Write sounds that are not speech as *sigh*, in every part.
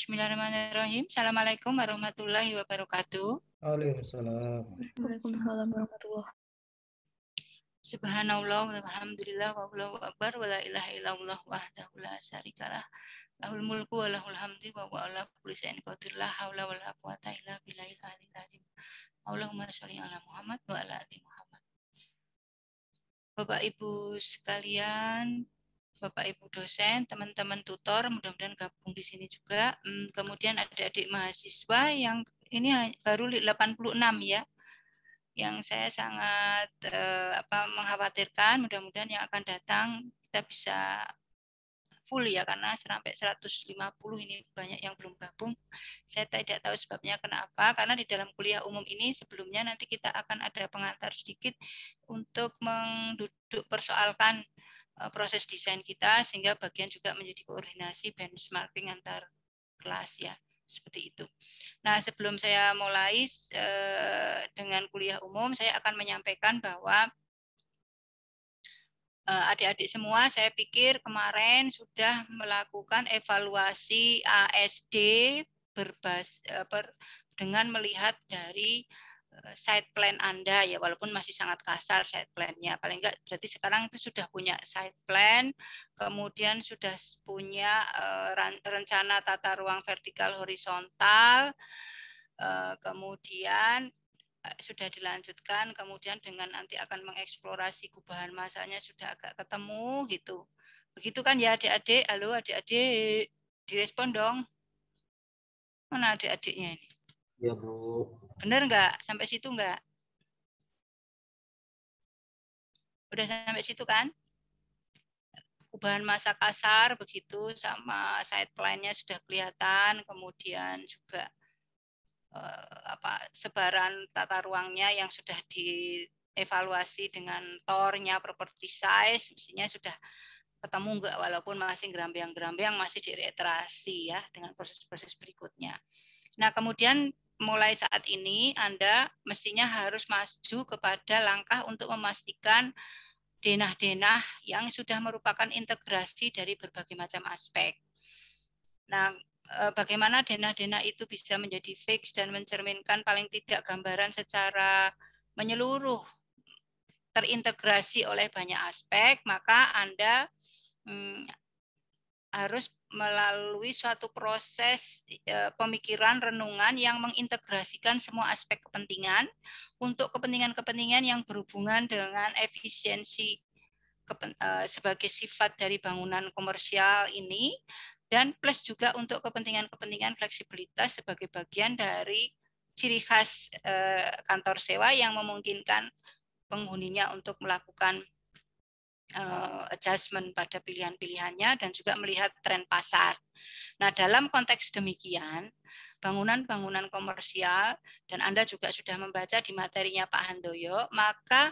Bismillahirrahmanirrahim. Assalamualaikum warahmatullahi wabarakatuh. Waalaikumsalam. Waalaikumsalam warahmatullahi Subhanallah alhamdulillah, wa huwa akbar wa la ilaha illallah wahdahu la syarikalah. Lahul mulku wa lahul hamdi wa wa ala kulli syai'in qadir la haula wa la quwata illa billahil aliyil azim. Allahumma sholli ala Muhammad wa ala ali Muhammad. Bapak Ibu sekalian, Bapak Ibu dosen, teman-teman tutor, mudah-mudahan gabung di sini juga. Hmm, kemudian ada adik mahasiswa yang ini baru 86 ya, yang saya sangat eh, apa mengkhawatirkan. Mudah-mudahan yang akan datang kita bisa full ya karena sampai 150 ini banyak yang belum gabung. Saya tidak tahu sebabnya kenapa karena di dalam kuliah umum ini sebelumnya nanti kita akan ada pengantar sedikit untuk menduduk persoalkan Eh, proses desain kita sehingga bagian juga menjadi koordinasi benchmarking antar kelas ya seperti itu. Nah sebelum saya mulai eh, dengan kuliah umum saya akan menyampaikan bahwa eh, adik-adik semua saya pikir kemarin sudah melakukan evaluasi ASD berbas dengan melihat dari Eh, side plan Anda ya walaupun masih sangat kasar side plan-nya. Paling enggak berarti sekarang itu sudah punya side plan, kemudian sudah punya eh, rencana tata ruang vertikal horizontal, eh, kemudian sudah dilanjutkan, kemudian dengan nanti akan mengeksplorasi kubahan masanya sudah agak ketemu gitu. Begitu kan ya adik-adik? Halo adik-adik, direspon dong. Mana adik-adiknya ini? Iya, Bu. Benar nggak? Sampai situ nggak? Udah sampai situ kan? Perubahan masa kasar begitu sama side plan-nya sudah kelihatan, kemudian juga eh, apa sebaran tata ruangnya yang sudah dievaluasi dengan tornya property size mestinya sudah ketemu enggak walaupun masih gerambe yang masih direiterasi ya dengan proses-proses berikutnya. Nah, kemudian mulai saat ini Anda mestinya harus maju kepada langkah untuk memastikan denah-denah yang sudah merupakan integrasi dari berbagai macam aspek. Nah, e, bagaimana denah-denah itu bisa menjadi fix dan mencerminkan paling tidak gambaran secara menyeluruh terintegrasi oleh banyak aspek, maka Anda hmm, Hmm. harus melalui suatu proses e, pemikiran renungan yang mengintegrasikan semua aspek kepentingan untuk kepentingan-kepentingan yang berhubungan dengan efisiensi e, sebagai sifat dari bangunan komersial ini dan plus juga untuk kepentingan-kepentingan fleksibilitas sebagai bagian dari ciri khas e, kantor sewa yang memungkinkan penghuninya untuk melakukan uh, adjustment pada pilihan-pilihannya dan juga melihat tren pasar. Nah, dalam konteks demikian, bangunan-bangunan komersial dan Anda juga sudah membaca di materinya Pak Handoyo, maka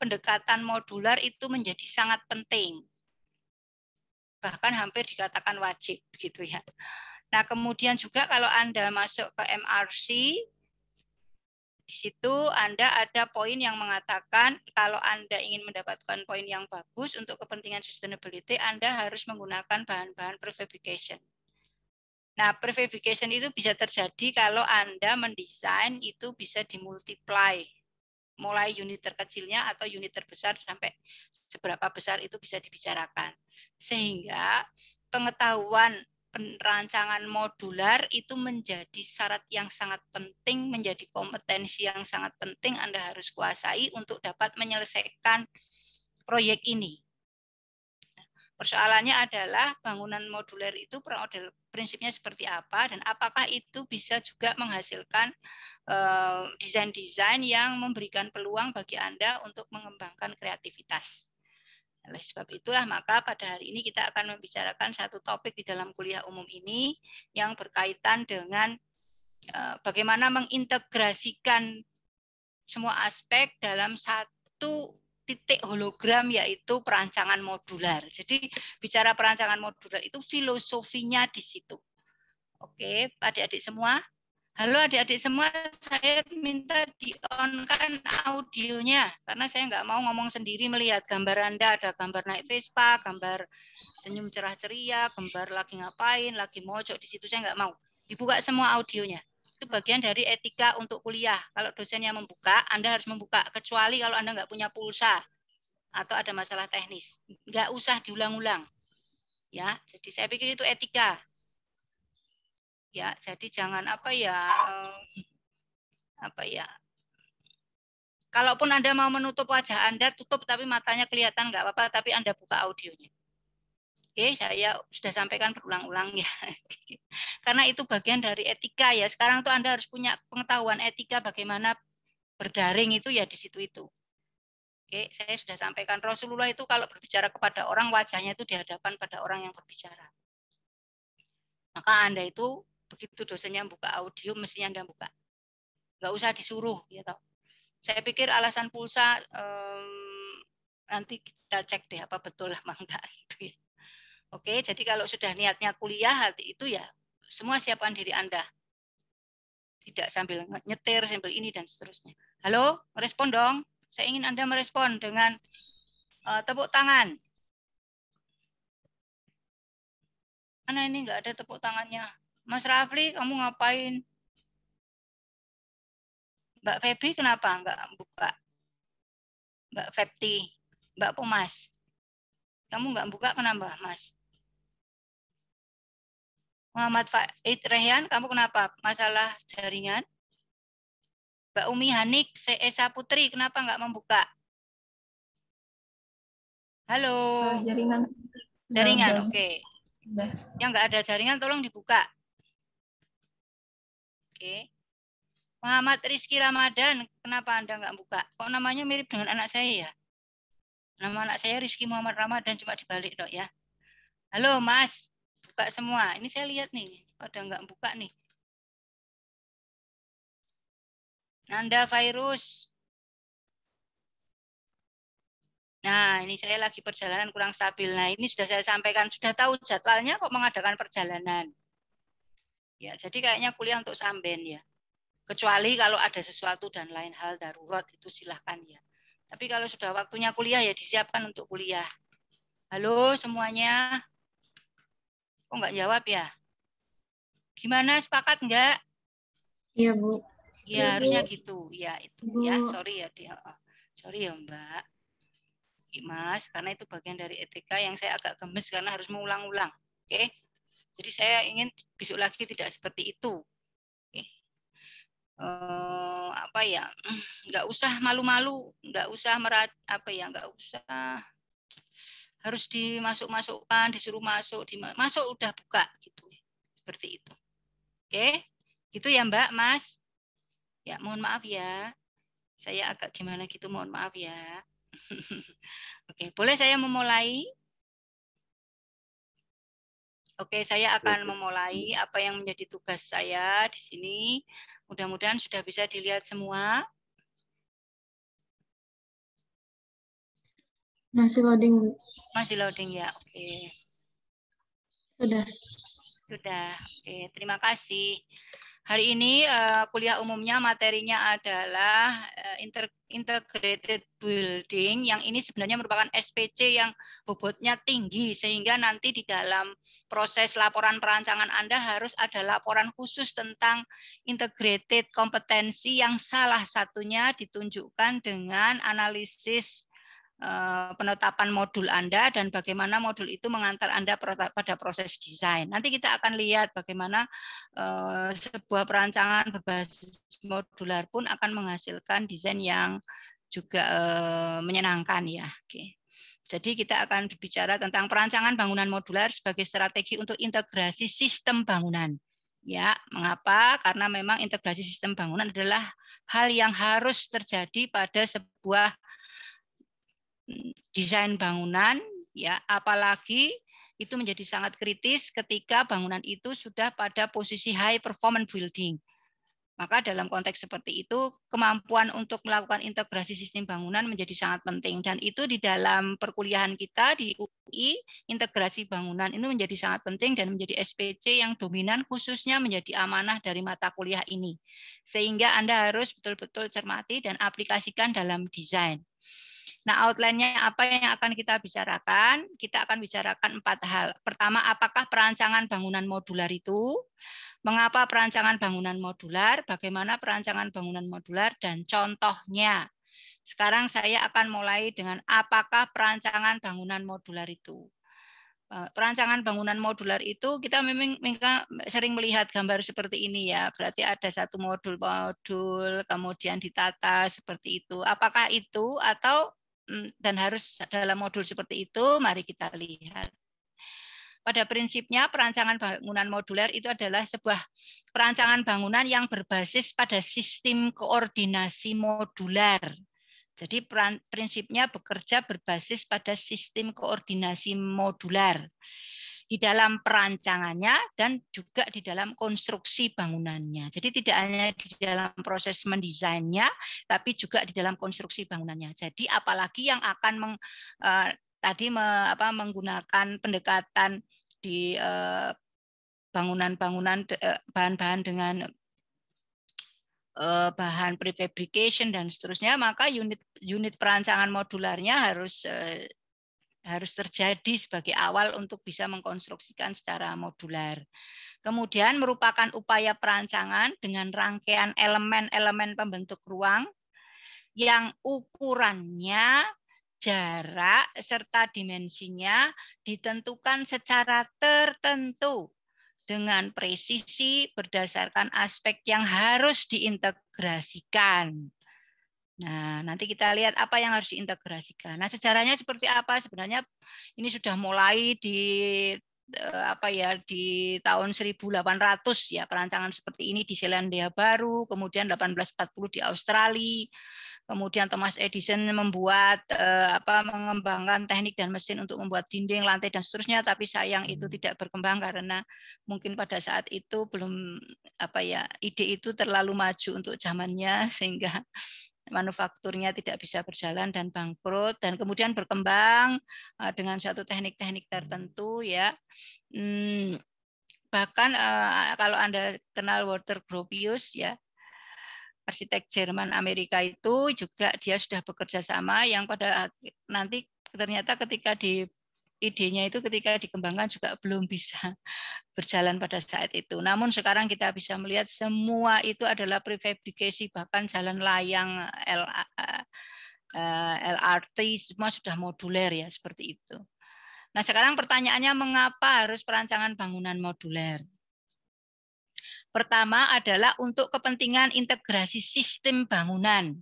pendekatan modular itu menjadi sangat penting. Bahkan hampir dikatakan wajib gitu ya. Nah, kemudian juga kalau Anda masuk ke MRC di situ Anda ada poin yang mengatakan kalau Anda ingin mendapatkan poin yang bagus untuk kepentingan sustainability, Anda harus menggunakan bahan-bahan prefabrication. Nah, prefabrication itu bisa terjadi kalau Anda mendesain itu bisa dimultiply mulai unit terkecilnya atau unit terbesar sampai seberapa besar itu bisa dibicarakan. Sehingga pengetahuan rancangan modular itu menjadi syarat yang sangat penting, menjadi kompetensi yang sangat penting Anda harus kuasai untuk dapat menyelesaikan proyek ini. Persoalannya adalah bangunan modular itu prinsipnya seperti apa dan apakah itu bisa juga menghasilkan eh, desain-desain yang memberikan peluang bagi Anda untuk mengembangkan kreativitas. Oleh sebab itulah maka pada hari ini kita akan membicarakan satu topik di dalam kuliah umum ini yang berkaitan dengan eh, bagaimana mengintegrasikan semua aspek dalam satu titik hologram yaitu perancangan modular. Jadi bicara perancangan modular itu filosofinya di situ. Oke, adik-adik semua, Halo adik-adik semua, saya minta di-on-kan audionya karena saya nggak mau ngomong sendiri melihat gambar Anda. Ada gambar naik Vespa, gambar senyum cerah ceria, gambar lagi ngapain, lagi mojok di situ saya nggak mau. Dibuka semua audionya. Itu bagian dari etika untuk kuliah. Kalau dosennya membuka, Anda harus membuka kecuali kalau Anda nggak punya pulsa atau ada masalah teknis. Nggak usah diulang-ulang. Ya, jadi saya pikir itu etika ya jadi jangan apa ya apa ya kalaupun anda mau menutup wajah anda tutup tapi matanya kelihatan nggak apa-apa tapi anda buka audionya oke saya sudah sampaikan berulang-ulang ya *laughs* karena itu bagian dari etika ya sekarang tuh anda harus punya pengetahuan etika bagaimana berdaring itu ya di situ itu Oke, saya sudah sampaikan Rasulullah itu kalau berbicara kepada orang wajahnya itu dihadapan pada orang yang berbicara. Maka Anda itu begitu dosennya buka audio mestinya Anda buka. Nggak usah disuruh ya tau Saya pikir alasan pulsa um, nanti kita cek deh apa betul lah *laughs* mangga itu ya. Oke, jadi kalau sudah niatnya kuliah hati itu ya semua siapkan diri Anda. Tidak sambil nyetir, sambil ini dan seterusnya. Halo, merespon dong. Saya ingin Anda merespon dengan uh, tepuk tangan. Mana ini nggak ada tepuk tangannya? Mas Rafli, kamu ngapain? Mbak Febi kenapa nggak buka? Mbak Febti, Mbak Pumas, kamu nggak buka kenapa, Mas? Muhammad Faid Rehan, kamu kenapa? Masalah jaringan? Mbak Umi Hanik, Seesa Putri, kenapa nggak membuka? Halo. Eh, jaringan. Jaringan, oke. Okay. Yang nggak ada jaringan, tolong dibuka. Oke. Muhammad Rizky Ramadan, kenapa Anda nggak buka? Kok namanya mirip dengan anak saya ya? Nama anak saya Rizky Muhammad Ramadan, cuma dibalik dok ya. Halo Mas, buka semua. Ini saya lihat nih, ada nggak buka nih. Nanda virus. Nah, ini saya lagi perjalanan kurang stabil. Nah, ini sudah saya sampaikan. Sudah tahu jadwalnya kok mengadakan perjalanan. Ya, jadi kayaknya kuliah untuk samben ya. Kecuali kalau ada sesuatu dan lain hal darurat itu silahkan ya. Tapi kalau sudah waktunya kuliah ya disiapkan untuk kuliah. Halo semuanya. Kok nggak jawab ya? Gimana sepakat nggak? Iya bu. Iya, iya harusnya gitu. Ya itu bu. ya sorry ya dia. sorry ya Mbak. Mas, karena itu bagian dari etika yang saya agak gemes karena harus mengulang-ulang. Oke. Okay? Jadi saya ingin besok lagi tidak seperti itu. Oke. Eh, apa ya? Enggak usah malu-malu, nggak usah merat apa ya? Enggak usah harus dimasuk-masukkan, disuruh masuk, dimasuk udah buka gitu. Seperti itu. Oke. itu ya, Mbak, Mas. Ya, mohon maaf ya. Saya agak gimana gitu, mohon maaf ya. *laughs* Oke, boleh saya memulai? Oke, saya akan memulai apa yang menjadi tugas saya di sini. Mudah-mudahan sudah bisa dilihat semua. Masih loading. Masih loading ya, oke. Sudah. Sudah, oke. Terima kasih. Hari ini uh, kuliah umumnya materinya adalah uh, integrated building yang ini sebenarnya merupakan SPC yang bobotnya tinggi sehingga nanti di dalam proses laporan perancangan Anda harus ada laporan khusus tentang integrated kompetensi yang salah satunya ditunjukkan dengan analisis Eh, penetapan modul Anda dan bagaimana modul itu mengantar Anda pada proses desain. Nanti kita akan lihat bagaimana eh, sebuah perancangan berbasis modular pun akan menghasilkan desain yang juga eh, menyenangkan ya. Oke. Jadi kita akan berbicara tentang perancangan bangunan modular sebagai strategi untuk integrasi sistem bangunan. Ya, mengapa? Karena memang integrasi sistem bangunan adalah hal yang harus terjadi pada sebuah desain bangunan ya apalagi itu menjadi sangat kritis ketika bangunan itu sudah pada posisi high performance building. Maka dalam konteks seperti itu, kemampuan untuk melakukan integrasi sistem bangunan menjadi sangat penting. Dan itu di dalam perkuliahan kita di UI, integrasi bangunan itu menjadi sangat penting dan menjadi SPC yang dominan khususnya menjadi amanah dari mata kuliah ini. Sehingga Anda harus betul-betul cermati dan aplikasikan dalam desain. Nah, outline-nya apa yang akan kita bicarakan? Kita akan bicarakan empat hal. Pertama, apakah perancangan bangunan modular itu? Mengapa perancangan bangunan modular? Bagaimana perancangan bangunan modular dan contohnya? Sekarang saya akan mulai dengan apakah perancangan bangunan modular itu? Eh, perancangan bangunan modular itu kita memang sering melihat gambar seperti ini ya. Berarti ada satu modul-modul kemudian ditata seperti itu. Apakah itu atau Mm, dan harus dalam modul seperti itu mari kita lihat. Pada prinsipnya perancangan bangunan modular itu adalah sebuah perancangan bangunan yang berbasis pada sistem koordinasi modular. Jadi prinsipnya bekerja berbasis pada sistem koordinasi modular di dalam perancangannya dan juga di dalam konstruksi bangunannya. Jadi tidak hanya di dalam proses mendesainnya, tapi juga di dalam konstruksi bangunannya. Jadi apalagi yang akan meng, uh, tadi me, apa, menggunakan pendekatan di eh, bangunan-bangunan uh, bahan-bahan dengan bahan prefabrication dan seterusnya, maka unit unit perancangan modularnya harus harus terjadi sebagai awal untuk bisa mengkonstruksikan secara modular. Kemudian merupakan upaya perancangan dengan rangkaian elemen-elemen pembentuk ruang yang ukurannya, jarak, serta dimensinya ditentukan secara tertentu dengan presisi berdasarkan aspek yang harus diintegrasikan. Nah, nanti kita lihat apa yang harus diintegrasikan. Nah, sejarahnya seperti apa sebenarnya ini sudah mulai di eh, apa ya di tahun 1800 ya perancangan seperti ini di Selandia Baru, kemudian 1840 di Australia. Kemudian Thomas Edison membuat eh, apa mengembangkan teknik dan mesin untuk membuat dinding, lantai dan seterusnya tapi sayang itu hmm. tidak berkembang karena mungkin pada saat itu belum apa ya ide itu terlalu maju untuk zamannya *laughs* sehingga manufakturnya tidak bisa berjalan dan bangkrut dan kemudian berkembang eh, dengan suatu teknik-teknik tertentu ya. Hmm, bahkan eh, kalau Anda kenal Walter Gropius ya, arsitek Jerman Amerika itu juga dia sudah bekerja sama yang pada nanti ternyata ketika di idenya itu ketika dikembangkan juga belum bisa *laughs* berjalan pada saat itu. Namun sekarang kita bisa melihat semua itu adalah prefabrikasi bahkan jalan layang LRT eh, semua sudah moduler ya seperti itu. Nah sekarang pertanyaannya mengapa harus perancangan bangunan moduler? Pertama adalah untuk kepentingan integrasi sistem bangunan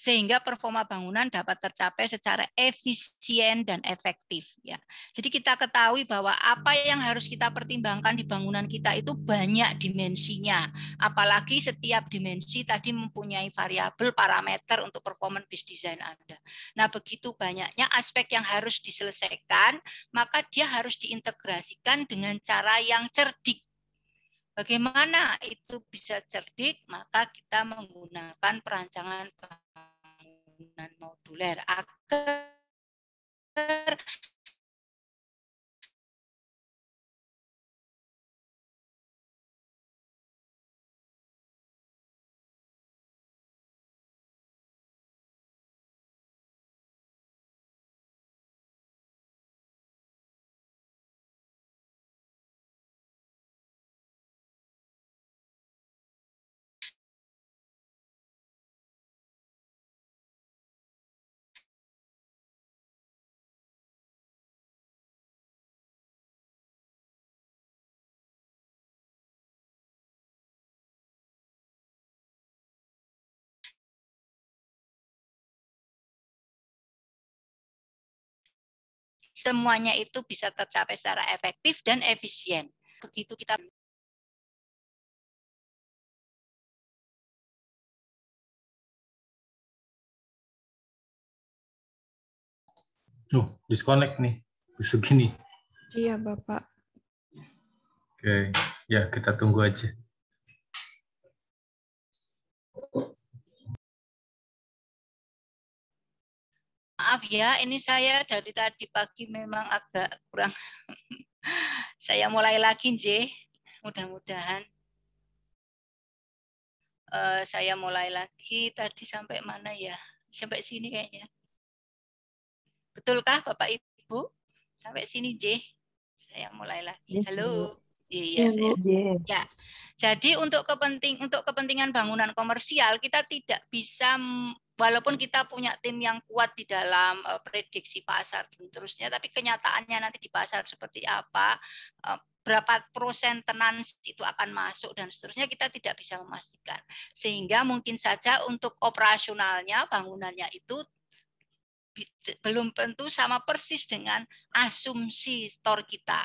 sehingga performa bangunan dapat tercapai secara efisien dan efektif ya. Jadi kita ketahui bahwa apa yang harus kita pertimbangkan di bangunan kita itu banyak dimensinya. Apalagi setiap dimensi tadi mempunyai variabel parameter untuk performance based design Anda. Nah, begitu banyaknya aspek yang harus diselesaikan, maka dia harus diintegrasikan dengan cara yang cerdik Bagaimana itu bisa cerdik? Maka kita menggunakan perancangan bangunan moduler agar semuanya itu bisa tercapai secara efektif dan efisien. Begitu kita Tuh, disconnect nih. Segini. Iya, Bapak. Oke, ya kita tunggu aja. Maaf ya, ini saya dari tadi pagi memang agak kurang. *laughs* saya mulai lagi, J. Mudah-mudahan. Uh, saya mulai lagi tadi sampai mana ya? Sampai sini kayaknya. Betulkah Bapak Ibu? Sampai sini, J. Saya mulai lagi. Iya, Halo. Iya, yes, iya, iya, saya. Ya. Jadi untuk kepenting untuk kepentingan bangunan komersial kita tidak bisa walaupun kita punya tim yang kuat di dalam e, prediksi pasar dan terusnya tapi kenyataannya nanti di pasar seperti apa e, berapa persen tenan itu akan masuk dan seterusnya kita tidak bisa memastikan. Sehingga mungkin saja untuk operasionalnya bangunannya itu belum tentu sama persis dengan asumsi store kita.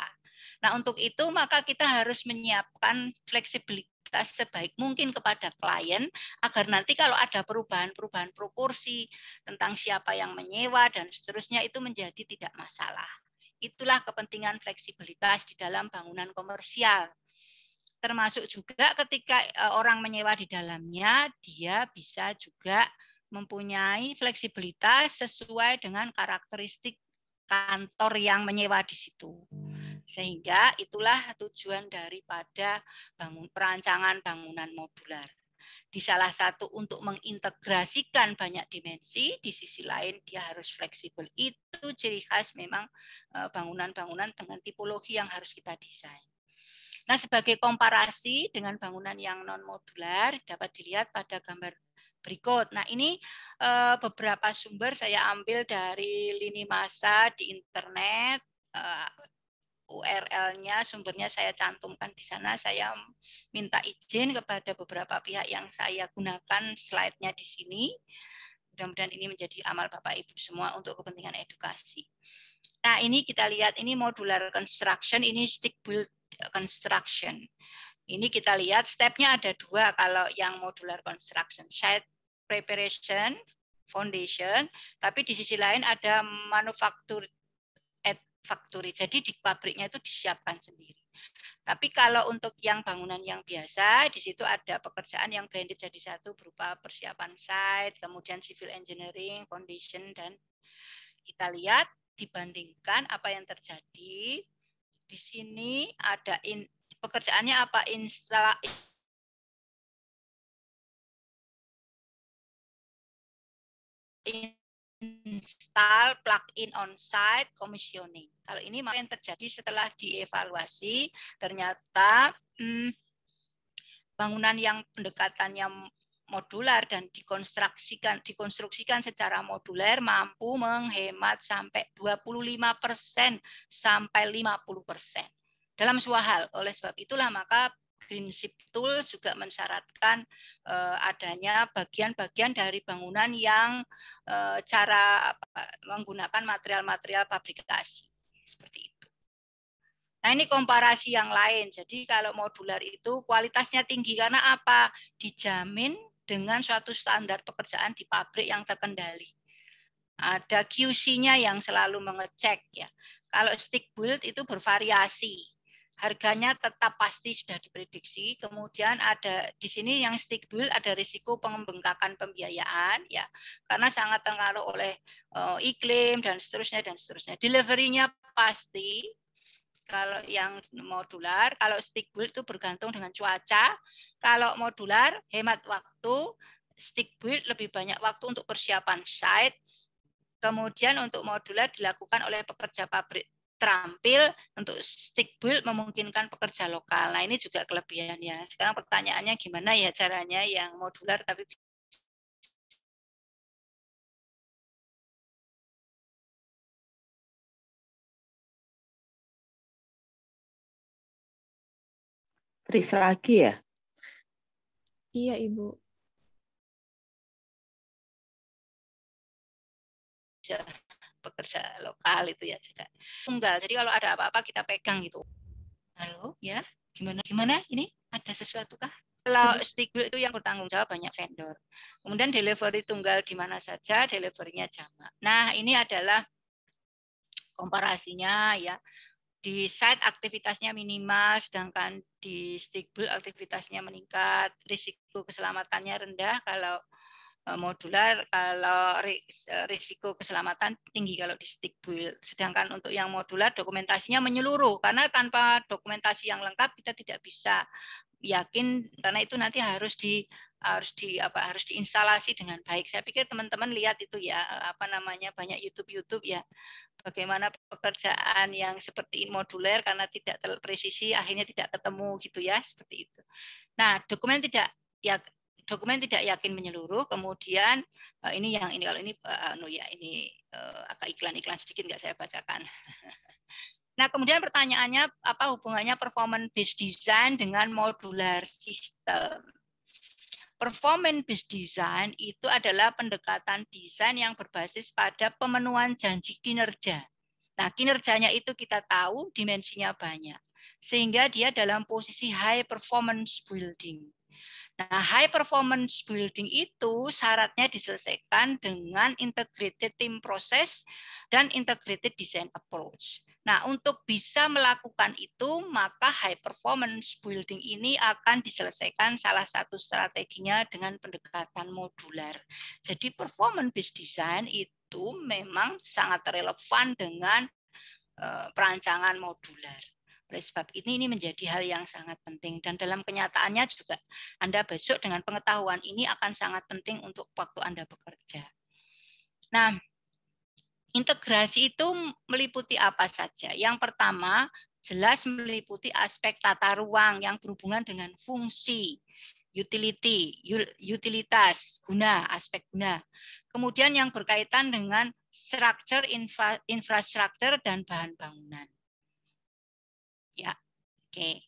Nah, untuk itu maka kita harus menyiapkan fleksibilitas sebaik mungkin kepada klien agar nanti kalau ada perubahan-perubahan proporsi tentang siapa yang menyewa dan seterusnya itu menjadi tidak masalah. Itulah kepentingan fleksibilitas di dalam bangunan komersial. Termasuk juga ketika e, orang menyewa di dalamnya, dia bisa juga mempunyai fleksibilitas sesuai dengan karakteristik kantor yang menyewa di situ. Sehingga itulah tujuan daripada bangun, perancangan bangunan modular. Di salah satu untuk mengintegrasikan banyak dimensi, di sisi lain dia harus fleksibel. Itu ciri khas memang e, bangunan-bangunan dengan tipologi yang harus kita desain. Nah, sebagai komparasi dengan bangunan yang non-modular dapat dilihat pada gambar berikut. Nah, ini e, beberapa sumber saya ambil dari lini masa di internet, e, URL-nya, sumbernya saya cantumkan di sana. Saya minta izin kepada beberapa pihak yang saya gunakan slide-nya di sini. Mudah-mudahan ini menjadi amal Bapak Ibu semua untuk kepentingan edukasi. Nah, ini kita lihat ini modular construction, ini stick build construction. Ini kita lihat step-nya ada dua kalau yang modular construction, site preparation, foundation, tapi di sisi lain ada manufaktur factory. Jadi di pabriknya itu disiapkan sendiri. Tapi kalau untuk yang bangunan yang biasa, di situ ada pekerjaan yang blended jadi satu berupa persiapan site, kemudian civil engineering, foundation, dan kita lihat dibandingkan apa yang terjadi di sini ada in, pekerjaannya apa install in, install plugin on-site commissioning. Kalau ini maka yang terjadi setelah dievaluasi, ternyata hmm, bangunan yang pendekatannya modular dan dikonstruksikan dikonstruksikan secara modular mampu menghemat sampai 25% sampai 50% dalam suahal, hal. Oleh sebab itulah maka Prinsip Tool juga mensyaratkan uh, adanya bagian-bagian dari bangunan yang uh, cara menggunakan material-material pabrikasi seperti itu. Nah, ini komparasi yang lain. Jadi kalau modular itu kualitasnya tinggi karena apa? Dijamin dengan suatu standar pekerjaan di pabrik yang terkendali. Ada QC-nya yang selalu mengecek ya. Kalau stick build itu bervariasi harganya tetap pasti sudah diprediksi. Kemudian ada di sini yang stick build ada risiko pengembengkakan pembiayaan ya karena sangat terpengaruh oleh uh, iklim dan seterusnya dan seterusnya. Deliverynya pasti kalau yang modular, kalau stick build itu bergantung dengan cuaca. Kalau modular hemat waktu, stick build lebih banyak waktu untuk persiapan site. Kemudian untuk modular dilakukan oleh pekerja pabrik terampil untuk stick build memungkinkan pekerja lokal. Nah ini juga kelebihannya. Sekarang pertanyaannya gimana ya caranya yang modular tapi Fris lagi ya? Iya, Ibu. Ya pekerja lokal itu ya juga tunggal. Jadi kalau ada apa-apa kita pegang hmm. gitu. Halo, ya, gimana gimana ini ada sesuatu kah? Kalau stigul itu yang bertanggung jawab banyak vendor. Kemudian delivery tunggal di mana saja, deliverynya jamak. Nah, ini adalah komparasinya ya di site aktivitasnya minimal, sedangkan di stigul aktivitasnya meningkat, risiko keselamatannya rendah kalau Eh, modular kalau eh, risiko keselamatan tinggi kalau di stick build. Sedangkan untuk yang modular dokumentasinya menyeluruh karena tanpa dokumentasi yang lengkap kita tidak bisa yakin karena itu nanti harus di harus di apa harus diinstalasi dengan baik. Saya pikir teman-teman lihat itu ya eh, apa namanya banyak YouTube-YouTube ya bagaimana pekerjaan yang seperti moduler karena tidak terpresisi akhirnya tidak ketemu gitu ya seperti itu. Nah, dokumen tidak ya dokumen tidak yakin menyeluruh, kemudian eh, ini yang ini kalau ini eh, no anu ya ini eh, agak iklan-iklan sedikit nggak saya bacakan. *laughs* Nah, kemudian pertanyaannya apa hubungannya performance based design dengan modular system? Performance based design itu adalah pendekatan desain yang berbasis pada pemenuhan janji kinerja. Nah, kinerjanya itu kita tahu dimensinya banyak. Sehingga dia dalam posisi high performance building. Nah, high performance building itu syaratnya diselesaikan dengan integrated team process dan integrated design approach. Nah, untuk bisa melakukan itu, maka high performance building ini akan diselesaikan salah satu strateginya dengan pendekatan modular. Jadi performance based design itu memang sangat relevan dengan eh, perancangan modular. Oleh sebab ini, ini menjadi hal yang sangat penting. Dan dalam kenyataannya juga, Anda besok dengan pengetahuan ini akan sangat penting untuk waktu Anda bekerja. Nah, integrasi itu meliputi apa saja? Yang pertama, jelas meliputi aspek tata ruang yang berhubungan dengan fungsi, utility, utilitas, guna, aspek guna. Kemudian yang berkaitan dengan structure, infrastruktur, dan bahan bangunan. Ya, oke.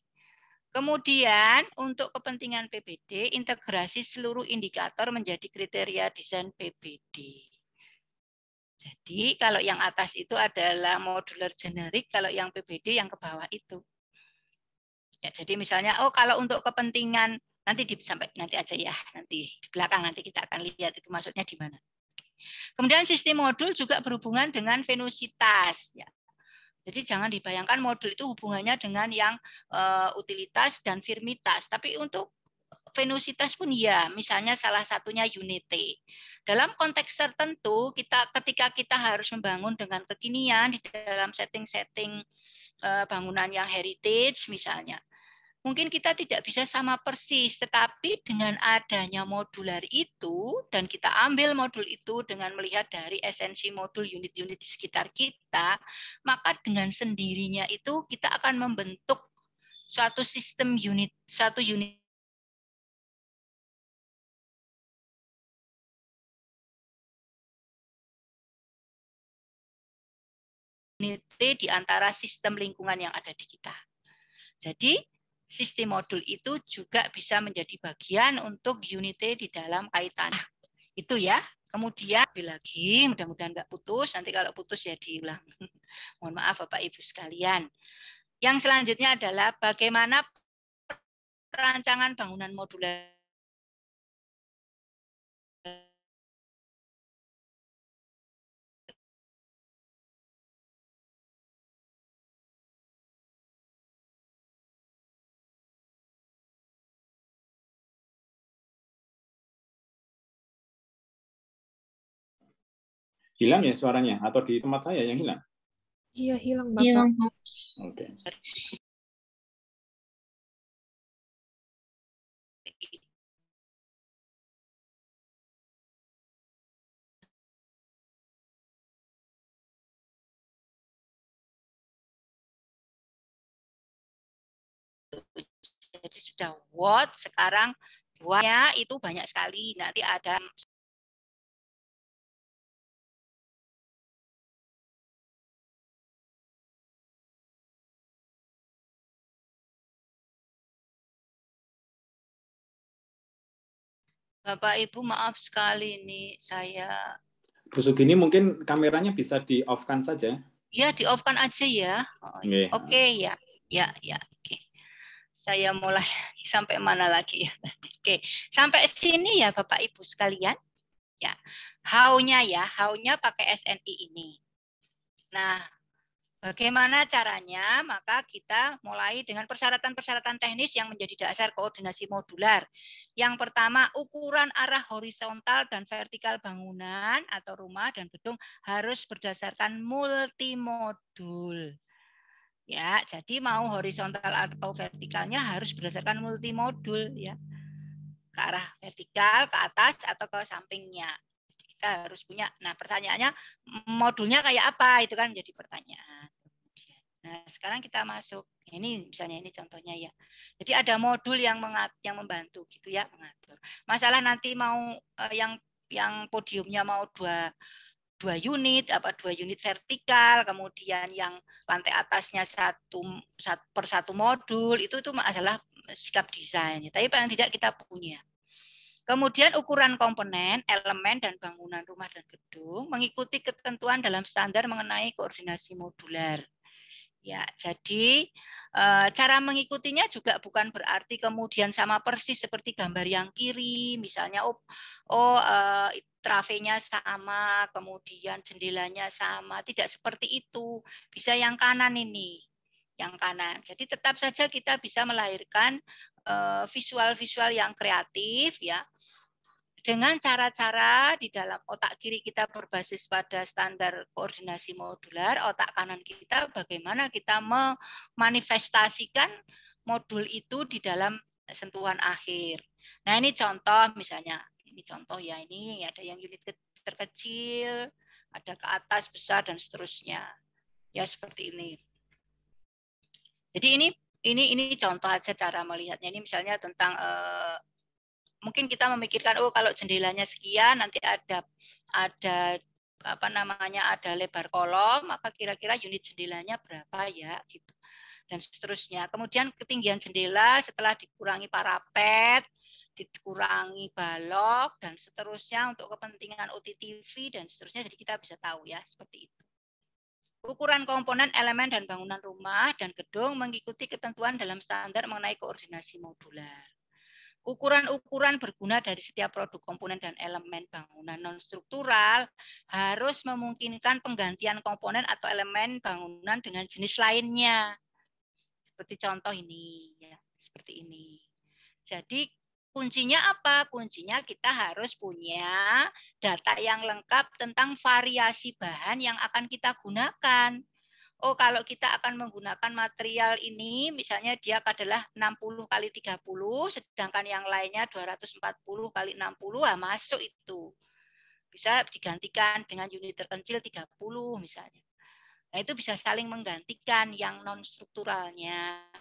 Kemudian untuk kepentingan PBD, integrasi seluruh indikator menjadi kriteria desain PBD. Jadi kalau yang atas itu adalah modular generik, kalau yang PBD yang ke bawah itu. Ya, jadi misalnya, oh kalau untuk kepentingan nanti di, sampai nanti aja ya, nanti di belakang nanti kita akan lihat itu maksudnya di mana. Kemudian sistem modul juga berhubungan dengan venusitas. Ya, jadi jangan dibayangkan modul itu hubungannya dengan yang uh, utilitas dan firmitas. Tapi untuk venusitas pun ya, misalnya salah satunya unity. Dalam konteks tertentu, kita ketika kita harus membangun dengan kekinian di dalam setting-setting uh, bangunan yang heritage misalnya, Mungkin kita tidak bisa sama persis, tetapi dengan adanya modular itu, dan kita ambil modul itu dengan melihat dari esensi modul unit-unit di sekitar kita, maka dengan sendirinya itu kita akan membentuk suatu sistem unit, satu unit di antara sistem lingkungan yang ada di kita. Jadi sistem modul itu juga bisa menjadi bagian untuk unité di dalam kaitan. Itu ya. Kemudian lagi, mudah-mudahan nggak putus. Nanti kalau putus ya diulang. *laughs* Mohon maaf Bapak Ibu sekalian. Yang selanjutnya adalah bagaimana perancangan bangunan modular hilang ya suaranya atau di tempat saya yang hilang? Iya hilang bapak. Hilang. Oke. Jadi sudah what sekarang buahnya itu banyak sekali. Nanti ada Bapak Ibu maaf sekali ini saya. Bu Sugini mungkin kameranya bisa di off kan saja. Ya di off kan aja ya. Oh, iya. Iya. Oke okay, ya, ya, ya. Oke. Okay. Saya mulai *laughs* sampai mana lagi ya? *laughs* Oke, okay. sampai sini ya Bapak Ibu sekalian. Ya, haunya ya, haunya pakai SNI ini. Nah, Bagaimana caranya? Maka kita mulai dengan persyaratan-persyaratan teknis yang menjadi dasar koordinasi modular. Yang pertama, ukuran arah horizontal dan vertikal bangunan atau rumah dan gedung harus berdasarkan multimodul. Ya, jadi mau horizontal atau vertikalnya harus berdasarkan multimodul ya. Ke arah vertikal, ke atas atau ke sampingnya kita harus punya. Nah, pertanyaannya modulnya kayak apa? Itu kan menjadi pertanyaan. Nah, sekarang kita masuk. Ini misalnya ini contohnya ya. Jadi ada modul yang mengat yang membantu gitu ya mengatur. Masalah nanti mau eh, yang yang podiumnya mau dua dua unit apa dua unit vertikal kemudian yang lantai atasnya satu, satu per satu modul itu itu masalah sikap desainnya tapi paling tidak kita punya kemudian ukuran komponen elemen dan bangunan rumah dan gedung mengikuti ketentuan dalam standar mengenai koordinasi modular Ya, jadi eh, cara mengikutinya juga bukan berarti kemudian sama persis seperti gambar yang kiri, misalnya oh, oh eh, trafenya sama, kemudian jendelanya sama, tidak seperti itu. Bisa yang kanan ini, yang kanan. Jadi tetap saja kita bisa melahirkan eh, visual-visual yang kreatif ya dengan cara-cara di dalam otak kiri kita berbasis pada standar koordinasi modular, otak kanan kita bagaimana kita memanifestasikan modul itu di dalam sentuhan akhir. Nah, ini contoh misalnya, ini contoh ya ini ada yang unit terkecil, ada ke atas besar dan seterusnya. Ya seperti ini. Jadi ini ini ini contoh aja cara melihatnya. Ini misalnya tentang eh, mungkin kita memikirkan oh kalau jendelanya sekian nanti ada ada apa namanya ada lebar kolom maka kira-kira unit jendelanya berapa ya gitu dan seterusnya kemudian ketinggian jendela setelah dikurangi parapet dikurangi balok dan seterusnya untuk kepentingan OTTV dan seterusnya jadi kita bisa tahu ya seperti itu ukuran komponen elemen dan bangunan rumah dan gedung mengikuti ketentuan dalam standar mengenai koordinasi modular Ukuran-ukuran berguna dari setiap produk komponen dan elemen bangunan non-struktural harus memungkinkan penggantian komponen atau elemen bangunan dengan jenis lainnya. Seperti contoh ini, ya, seperti ini. Jadi kuncinya apa? Kuncinya kita harus punya data yang lengkap tentang variasi bahan yang akan kita gunakan oh kalau kita akan menggunakan material ini, misalnya dia adalah 60 kali 30, sedangkan yang lainnya 240 kali 60, ah, masuk itu. Bisa digantikan dengan unit terkecil 30 misalnya. Nah itu bisa saling menggantikan yang non-strukturalnya.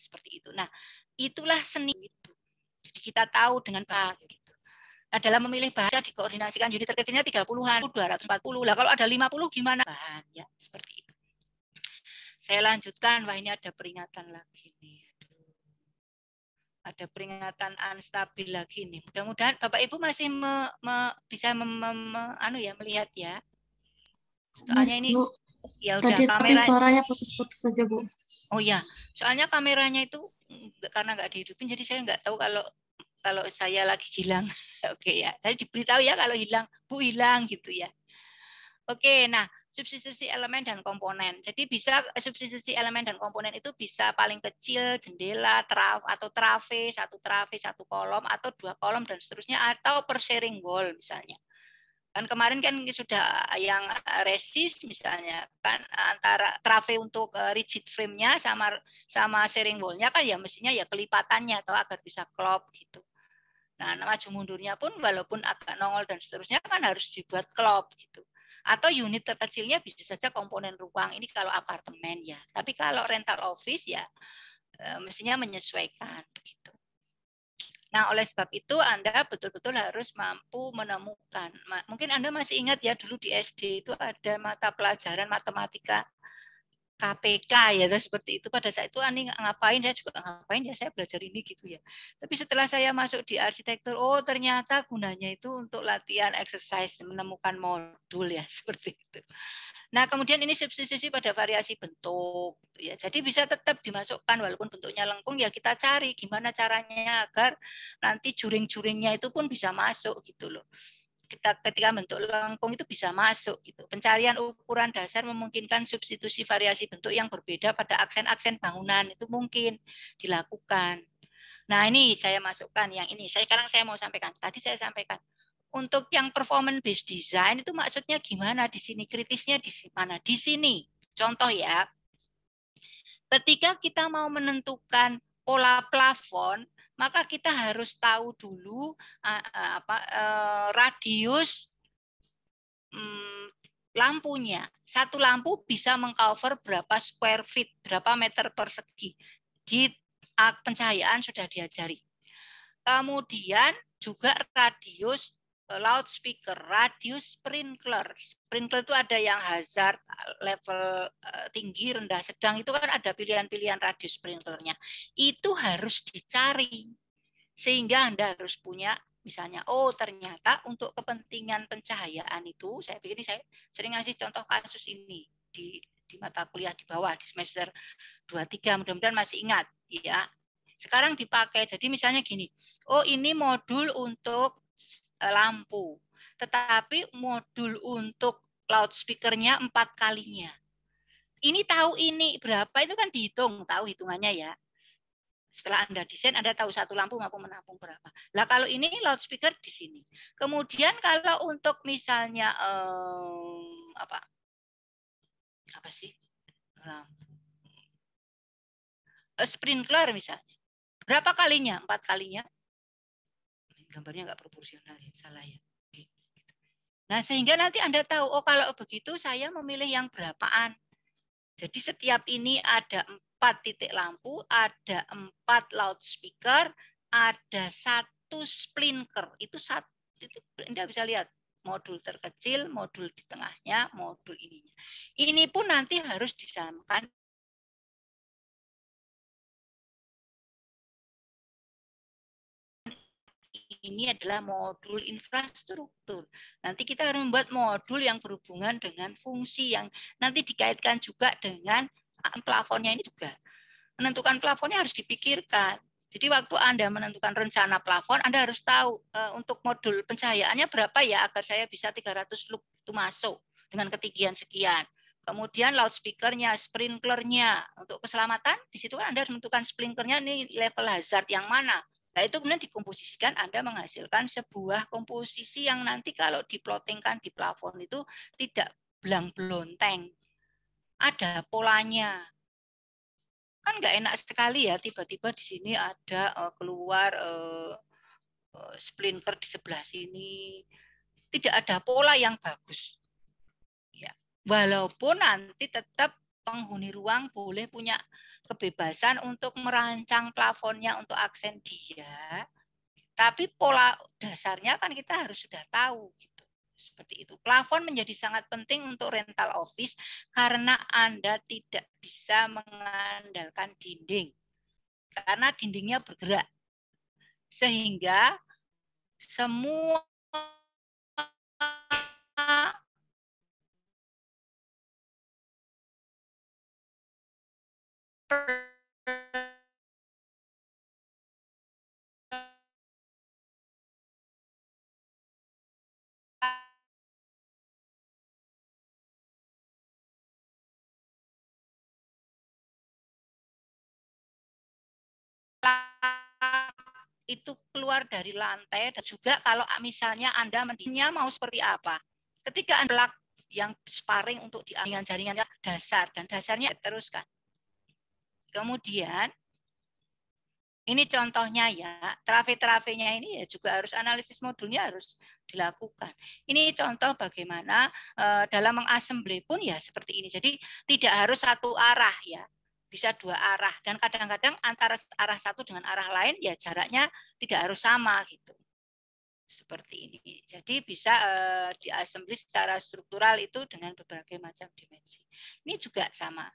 seperti itu. Nah, itulah seni itu. Jadi kita tahu dengan bahasa gitu. Nah, dalam memilih bahasa dikoordinasikan unit terkecilnya 30-an, 240. Lah kalau ada 50 gimana? Bahan ya, seperti itu. Saya lanjutkan, wah ini ada peringatan lagi nih. Ada peringatan unstabil lagi nih. Mudah-mudahan Bapak Ibu masih me, me, bisa mem, me, anu ya melihat ya. Soalnya Mas, ini Bu, ya udah tadi, kamera. Tapi suaranya putus-putus saja, Bu. Oh ya, soalnya kameranya itu karena nggak dihidupin, jadi saya nggak tahu kalau kalau saya lagi hilang. *laughs* Oke ya, tadi diberitahu ya kalau hilang, bu hilang gitu ya. Oke, nah substitusi elemen dan komponen. Jadi bisa substitusi elemen dan komponen itu bisa paling kecil jendela, traf atau trave, satu trave, satu kolom atau dua kolom dan seterusnya atau per sharing wall misalnya kan kemarin kan sudah yang resist misalnya kan antara trave untuk eh, rigid frame-nya sama sama sharing wall-nya kan ya mestinya ya kelipatannya atau agar bisa klop gitu. Nah, maju mundurnya pun walaupun agak nongol dan seterusnya kan harus dibuat klop gitu. Atau unit terkecilnya bisa saja komponen ruang ini kalau apartemen ya. Tapi kalau rental office ya eh, mestinya menyesuaikan. Gitu. Nah, oleh sebab itu Anda betul-betul harus mampu menemukan. Mungkin Anda masih ingat ya dulu di SD itu ada mata pelajaran matematika KPK ya seperti itu pada saat itu Ani ngapain saya juga ngapain ya saya belajar ini gitu ya tapi setelah saya masuk di arsitektur oh ternyata gunanya itu untuk latihan exercise menemukan modul ya *laughs* seperti itu Nah, kemudian ini substitusi pada variasi bentuk. Ya, jadi bisa tetap dimasukkan walaupun bentuknya lengkung ya kita cari gimana caranya agar nanti juring-juringnya itu pun bisa masuk gitu loh. Kita ketika bentuk lengkung itu bisa masuk gitu. Pencarian ukuran dasar memungkinkan substitusi variasi bentuk yang berbeda pada aksen-aksen bangunan itu mungkin dilakukan. Nah, ini saya masukkan yang ini. Saya sekarang saya mau sampaikan. Tadi saya sampaikan untuk yang performance based design itu maksudnya gimana di sini kritisnya di mana? Di sini. Contoh ya. Ketika kita mau menentukan pola plafon, maka kita harus tahu dulu apa e, radius hmm, lampunya. Satu lampu bisa mengcover berapa square feet, berapa meter persegi. Di pencahayaan sudah diajari. Kemudian juga radius Eh, loudspeaker, radio sprinkler. Sprinkler itu ada yang hazard level eh, tinggi, rendah, sedang itu kan ada pilihan-pilihan radio sprinklernya. Itu harus dicari sehingga Anda harus punya misalnya oh ternyata untuk kepentingan pencahayaan itu saya pikir ini saya sering ngasih contoh kasus ini di di mata kuliah di bawah di semester 23 mudah-mudahan masih ingat ya sekarang dipakai jadi misalnya gini oh ini modul untuk Eh, lampu. Tetapi modul untuk loudspeakernya empat kalinya. Ini tahu ini berapa itu kan dihitung, tahu hitungannya ya. Setelah Anda desain, Anda tahu satu lampu mampu menampung berapa. Lah kalau ini loudspeaker di sini. Kemudian kalau untuk misalnya um, apa? Apa sih? Lampu. Eh, sprinkler misalnya. Berapa kalinya? Empat kalinya gambarnya nggak proporsional ya, salah ya. Gitu. Nah sehingga nanti Anda tahu, oh kalau begitu saya memilih yang berapaan. Jadi setiap ini ada empat titik lampu, ada empat loudspeaker, ada satu splinker. Itu satu, itu Anda bisa lihat modul terkecil, modul di tengahnya, modul ininya. Ini pun nanti harus disamakan ini adalah modul infrastruktur. Nanti kita akan membuat modul yang berhubungan dengan fungsi yang nanti dikaitkan juga dengan plafonnya ini juga. Menentukan plafonnya harus dipikirkan. Jadi waktu Anda menentukan rencana plafon, Anda harus tahu eh, untuk modul pencahayaannya berapa ya agar saya bisa 300 lux itu masuk dengan ketinggian sekian. Kemudian loudspeakernya, sprinklernya untuk keselamatan, di situ kan Anda harus menentukan sprinklernya ini level hazard yang mana. Nah, itu kemudian dikomposisikan Anda menghasilkan sebuah komposisi yang nanti kalau diplottingkan di plafon itu tidak belang blonteng. Ada polanya. Kan nggak enak sekali ya tiba-tiba di sini ada eh, keluar eh, eh, splinter di sebelah sini. Tidak ada pola yang bagus. Ya. Walaupun nanti tetap penghuni ruang boleh punya kebebasan untuk merancang plafonnya untuk aksen dia. Tapi pola dasarnya kan kita harus sudah tahu gitu. Seperti itu. Plafon menjadi sangat penting untuk rental office karena Anda tidak bisa mengandalkan dinding. Karena dindingnya bergerak. Sehingga semua itu keluar dari lantai dan juga kalau misalnya Anda mendinya mau seperti apa. Ketika Anda yang sparing untuk di jaringan-jaringan dasar dan dasarnya teruskan. Kemudian ini contohnya ya, trafe-trafenya ini ya juga harus analisis modulnya harus dilakukan. Ini contoh bagaimana eh, dalam mengassemble pun ya seperti ini. Jadi tidak harus satu arah ya, bisa dua arah. Dan kadang-kadang antara arah satu dengan arah lain ya jaraknya tidak harus sama gitu. Seperti ini. Jadi bisa e, secara struktural itu dengan berbagai macam dimensi. Ini juga sama.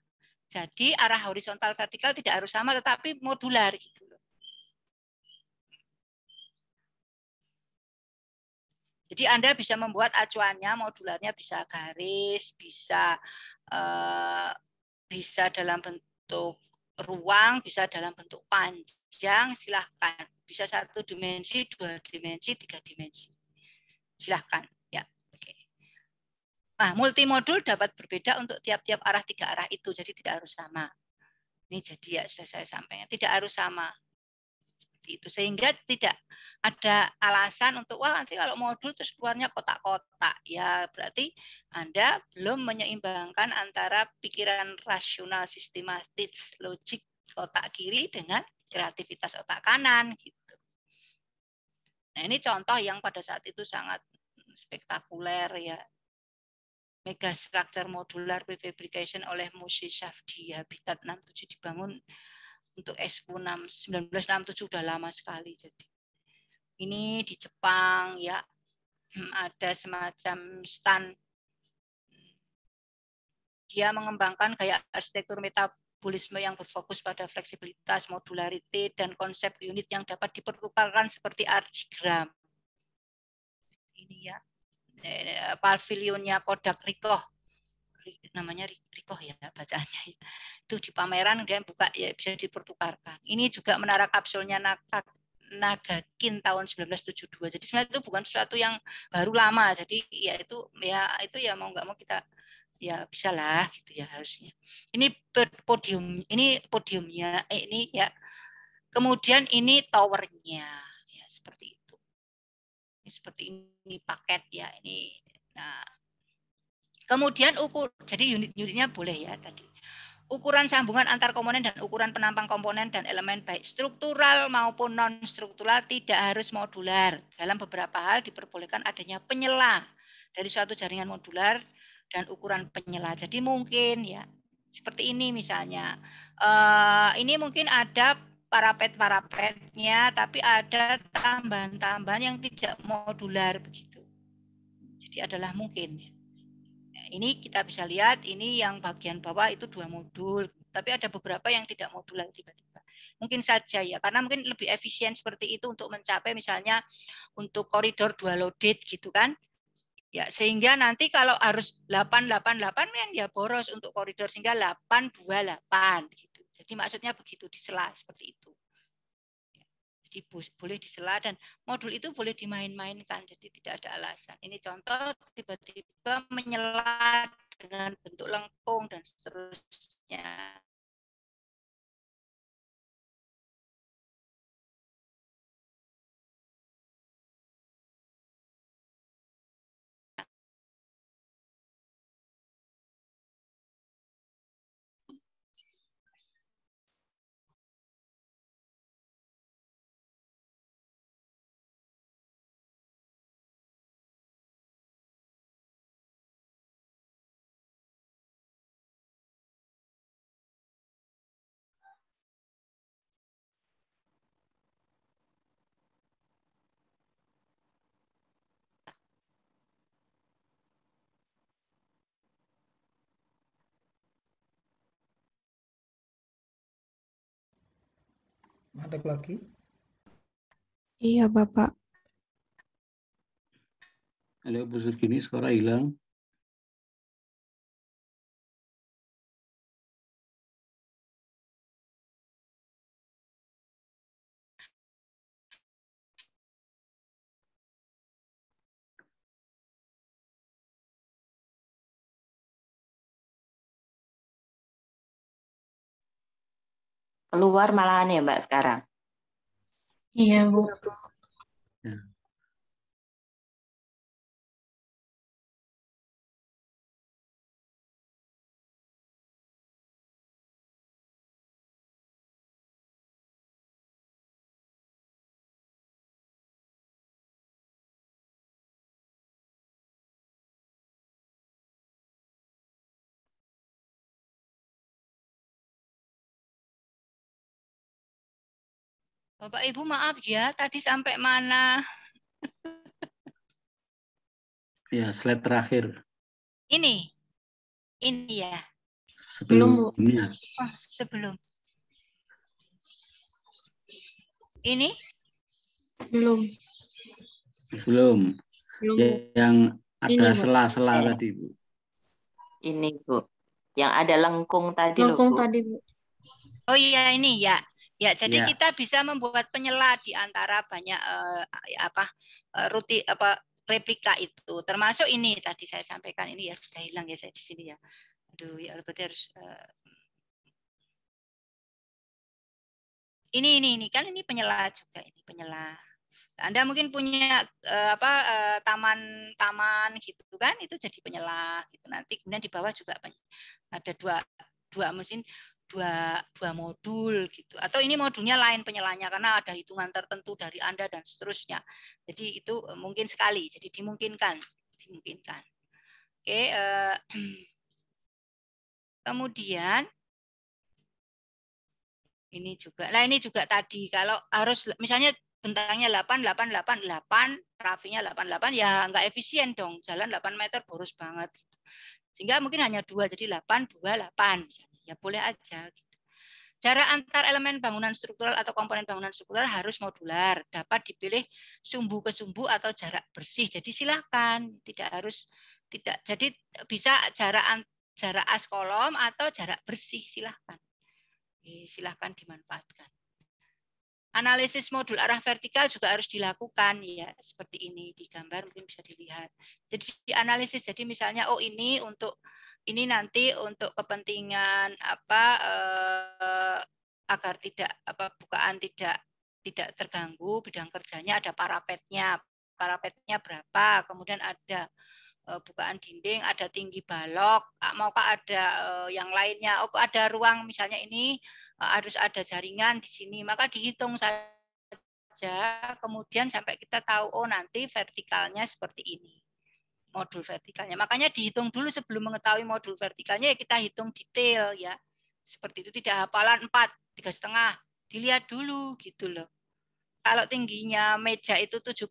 Jadi arah horizontal vertikal tidak harus sama tetapi modular gitu loh. Jadi Anda bisa membuat acuannya modularnya bisa garis, bisa eh, bisa dalam bentuk ruang, bisa dalam bentuk panjang, silahkan. Bisa satu dimensi, dua dimensi, tiga dimensi. Silahkan. Nah, multimodul dapat berbeda untuk tiap-tiap arah tiga arah itu, jadi tidak harus sama. Ini jadi ya sudah saya sampaikan, tidak harus sama. Seperti itu sehingga tidak ada alasan untuk wah nanti kalau modul terus keluarnya kotak-kotak. Ya, berarti Anda belum menyeimbangkan antara pikiran rasional sistematis logik otak kiri dengan kreativitas otak kanan gitu. Nah, ini contoh yang pada saat itu sangat spektakuler ya megastructure modular prefabrication oleh Musi Shafdi Habitat 67 dibangun untuk Expo 6, 1967 sudah lama sekali jadi ini di Jepang ya hmm, ada semacam stand dia mengembangkan gaya arsitektur metabolisme yang berfokus pada fleksibilitas, modularity, dan konsep unit yang dapat dipertukarkan seperti Archigram. Ini ya. Eh, pavilionnya Kodak Riko, namanya Riko ya bacaannya itu di pameran kemudian buka ya bisa dipertukarkan ini juga menara kapsulnya Naga Nagakin tahun 1972. Jadi sebenarnya itu bukan sesuatu yang baru lama. Jadi ya itu ya itu ya mau nggak mau kita ya bisa lah gitu ya harusnya. Ini podium, ini podiumnya, eh, ini ya. Kemudian ini towernya, ya seperti seperti ini paket ya ini nah kemudian ukur jadi unit-unitnya boleh ya tadi ukuran sambungan antar komponen dan ukuran penampang komponen dan elemen baik struktural maupun non struktural tidak harus modular dalam beberapa hal diperbolehkan adanya penyela dari suatu jaringan modular dan ukuran penyela jadi mungkin ya seperti ini misalnya uh, ini mungkin ada parapet-parapetnya, tapi ada tambahan-tambahan yang tidak modular begitu. Jadi adalah mungkin. Ya, ini kita bisa lihat, ini yang bagian bawah itu dua modul, tapi ada beberapa yang tidak modular tiba-tiba. Mungkin saja ya, karena mungkin lebih efisien seperti itu untuk mencapai misalnya untuk koridor dua loaded gitu kan. Ya, sehingga nanti kalau harus 888 kan ya boros untuk koridor sehingga 828 gitu. Jadi maksudnya begitu disela seperti itu. Jadi boleh disela dan modul itu boleh dimain-mainkan. Jadi tidak ada alasan. Ini contoh tiba-tiba menyela dengan bentuk lengkung dan seterusnya. Ada lagi? Iya, Bapak. Halo, Bu Zulkini, suara hilang. keluar malahan ya Mbak sekarang? Iya Bu. Bapak Ibu maaf ya, tadi sampai mana? ya, slide terakhir. Ini. Ini ya. Sebelum. Sebelumnya. Oh, sebelum. Ini? Belum. Belum. Belum. Ya, yang ada sela-sela tadi, Bu. Ini, Bu. Yang ada lengkung tadi lengkung loh, Bu. tadi, Bu. Oh iya, ini ya. Ya, jadi ya. kita bisa membuat penyela di antara banyak uh, apa eh, ruti apa replika itu. Termasuk ini tadi saya sampaikan ini ya sudah hilang ya saya di sini ya. Aduh, ya berarti harus uh, ini ini ini kan ini penyela juga ini penyela. Anda mungkin punya uh, apa taman-taman gitu kan itu jadi penyela gitu. Nanti kemudian di bawah juga ada dua dua mesin dua dua modul gitu atau ini modulnya lain penyelanya karena ada hitungan tertentu dari anda dan seterusnya jadi itu eh, mungkin sekali jadi dimungkinkan dimungkinkan oke eh, *clears throat* kemudian ini juga nah ini juga tadi kalau harus misalnya bentangnya 8, 8, 8, 8, rafinya 8, 8, ya nggak efisien dong. Jalan 8 meter boros banget. Gitu. Sehingga mungkin hanya dua jadi 8, 2, 8 ya boleh aja. Gitu. Jarak antar elemen bangunan struktural atau komponen bangunan struktural harus modular, dapat dipilih sumbu ke sumbu atau jarak bersih. Jadi silahkan, tidak harus tidak. Jadi bisa jarak jarak as kolom atau jarak bersih silahkan. Silahkan dimanfaatkan. Analisis modul arah vertikal juga harus dilakukan ya seperti ini di gambar mungkin bisa dilihat. Jadi analisis jadi misalnya oh ini untuk ini nanti untuk kepentingan apa eh, agar tidak apa bukaan tidak tidak terganggu bidang kerjanya ada parapetnya parapetnya berapa kemudian ada eh, bukaan dinding ada tinggi balok maukah ada eh, yang lainnya oh ada ruang misalnya ini eh, harus ada jaringan di sini maka dihitung saja kemudian sampai kita tahu oh nanti vertikalnya seperti ini modul vertikalnya. Makanya dihitung dulu sebelum mengetahui modul vertikalnya ya kita hitung detail ya. Seperti itu tidak hafalan 4, tiga setengah. Dilihat dulu gitu loh. Kalau tingginya meja itu 75,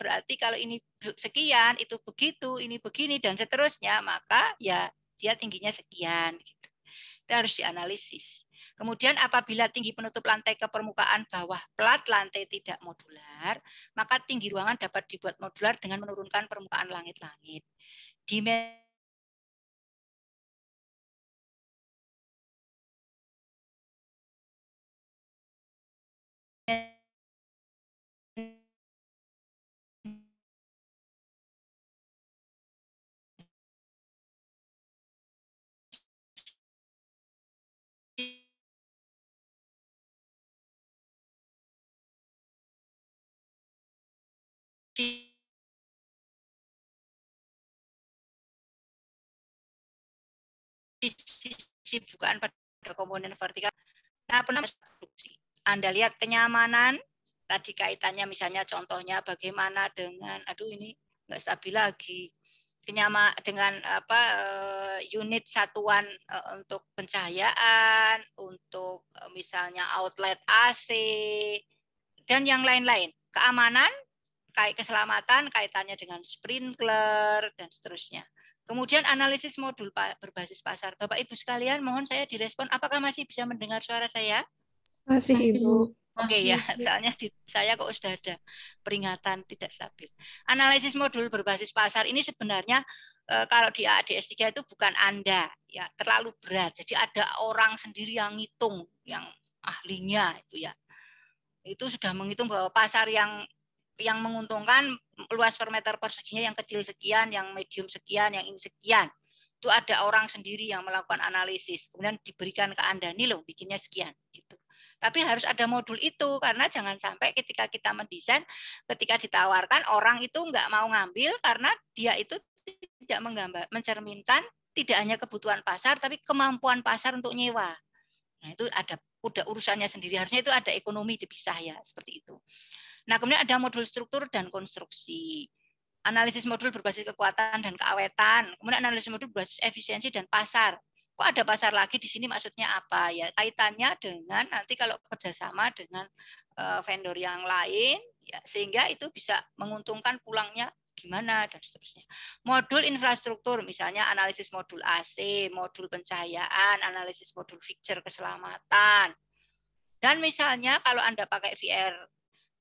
berarti kalau ini sekian, itu begitu, ini begini, dan seterusnya, maka ya dia tingginya sekian. Gitu. Itu harus dianalisis. Kemudian apabila tinggi penutup lantai ke permukaan bawah plat lantai tidak modular, maka tinggi ruangan dapat dibuat modular dengan menurunkan permukaan langit-langit. sisi bukaan pada komponen vertikal. Nah, pernah konstruksi. Anda lihat kenyamanan, tadi kaitannya misalnya contohnya bagaimana dengan, aduh ini nggak stabil lagi, kenyama dengan apa eh, unit satuan eh, untuk pencahayaan, untuk eh, misalnya outlet AC dan yang lain-lain. Keamanan, kayak keselamatan kaitannya dengan sprinkler dan seterusnya. Kemudian analisis modul Pak, berbasis pasar. Bapak Ibu sekalian, mohon saya direspon. Apakah masih bisa mendengar suara saya? Masih, Ibu. Oke okay, ya, *laughs* soalnya di, saya kok sudah ada peringatan tidak stabil. Analisis modul berbasis pasar ini sebenarnya eh, kalau di ADS 3 itu bukan Anda, ya terlalu berat. Jadi ada orang sendiri yang ngitung, yang ahlinya itu ya. Itu sudah menghitung bahwa pasar yang yang menguntungkan luas per meter perseginya yang kecil sekian, yang medium sekian, yang ini sekian. Itu ada orang sendiri yang melakukan analisis, kemudian diberikan ke Anda, nih loh bikinnya sekian gitu. Tapi harus ada modul itu karena jangan sampai ketika kita mendesain, ketika ditawarkan orang itu nggak mau ngambil karena dia itu tidak menggambar, mencerminkan tidak hanya kebutuhan pasar tapi kemampuan pasar untuk nyewa. Nah itu ada udah urusannya sendiri harusnya itu ada ekonomi dipisah ya seperti itu. Nah, kemudian ada modul struktur dan konstruksi. Analisis modul berbasis kekuatan dan keawetan. Kemudian analisis modul berbasis efisiensi dan pasar. Kok ada pasar lagi di sini maksudnya apa? Ya, kaitannya dengan nanti kalau kerjasama dengan eh, vendor yang lain, ya, sehingga itu bisa menguntungkan pulangnya gimana dan seterusnya. Modul infrastruktur misalnya analisis modul AC, modul pencahayaan, analisis modul fixture keselamatan. Dan misalnya kalau Anda pakai VR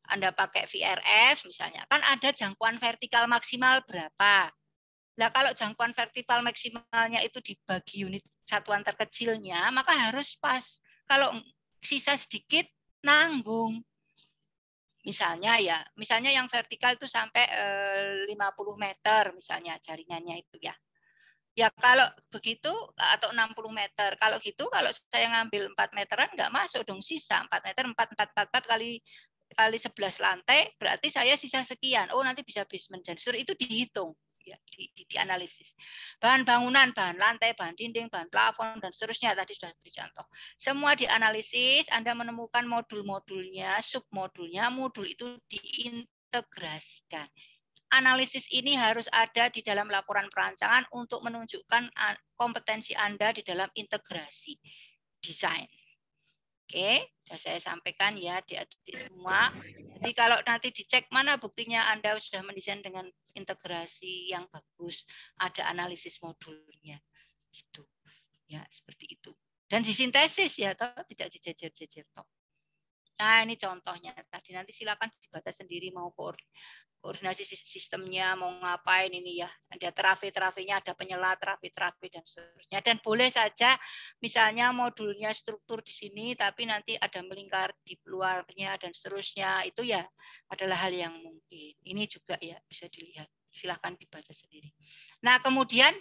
anda pakai VRF misalnya, kan ada jangkauan vertikal maksimal berapa. Nah, kalau jangkauan vertikal maksimalnya itu dibagi unit satuan terkecilnya, maka harus pas. Kalau sisa sedikit, nanggung. Misalnya ya, misalnya yang vertikal itu sampai 50 eh, meter misalnya jaringannya itu ya. Ya kalau begitu atau 60 meter. Kalau gitu kalau saya ngambil 4 meteran nggak masuk dong sisa 4 meter 4 4 4 4 kali kali 11 lantai, berarti saya sisa sekian. Oh, nanti bisa basement gesture itu dihitung ya di, di, analisis bahan bangunan bahan lantai bahan dinding bahan plafon dan seterusnya tadi sudah beri contoh semua dianalisis anda menemukan modul-modulnya submodulnya modul itu diintegrasikan analisis ini harus ada di dalam laporan perancangan untuk menunjukkan kompetensi Anda di dalam integrasi desain. Oke, sudah saya sampaikan ya di adik semua. Jadi kalau nanti dicek mana buktinya Anda sudah mendesain dengan integrasi yang bagus, ada analisis modulnya. Gitu. Ya, seperti itu. Dan disintesis ya, toh tidak dijejer-jejer toh. Nah, ini contohnya tadi nanti silakan dibaca sendiri mau koordinasi sistemnya mau ngapain ini ya ada terapi terapinya ada penyelar terapi terapi dan seterusnya dan boleh saja misalnya modulnya struktur di sini tapi nanti ada melingkar di luarnya dan seterusnya itu ya adalah hal yang mungkin ini juga ya bisa dilihat silahkan dibaca sendiri nah kemudian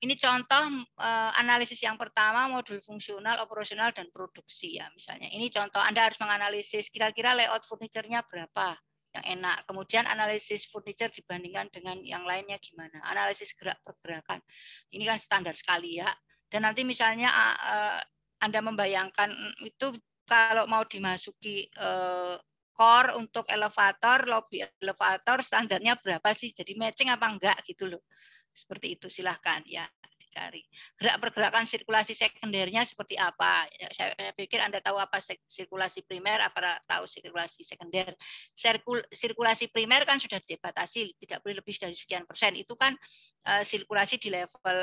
ini contoh eh, analisis yang pertama modul fungsional, operasional dan produksi ya misalnya. Ini contoh Anda harus menganalisis kira-kira layout furniturnya berapa, yang enak. Kemudian analisis furniture dibandingkan dengan yang lainnya gimana? Analisis gerak pergerakan. Ini kan standar sekali ya. Dan nanti misalnya Anda membayangkan mm, itu kalau mau dimasuki core e, untuk elevator, lobby elevator standarnya berapa sih? Jadi matching apa enggak gitu loh. Seperti itu silahkan ya dicari. Gerak pergerakan sirkulasi sekundernya seperti apa? Ya, saya, pikir Anda tahu apa sirkulasi primer, apa tahu sirkulasi sekunder. sirkulasi primer kan sudah dibatasi, tidak boleh lebih dari sekian persen. Itu kan eh, sirkulasi di level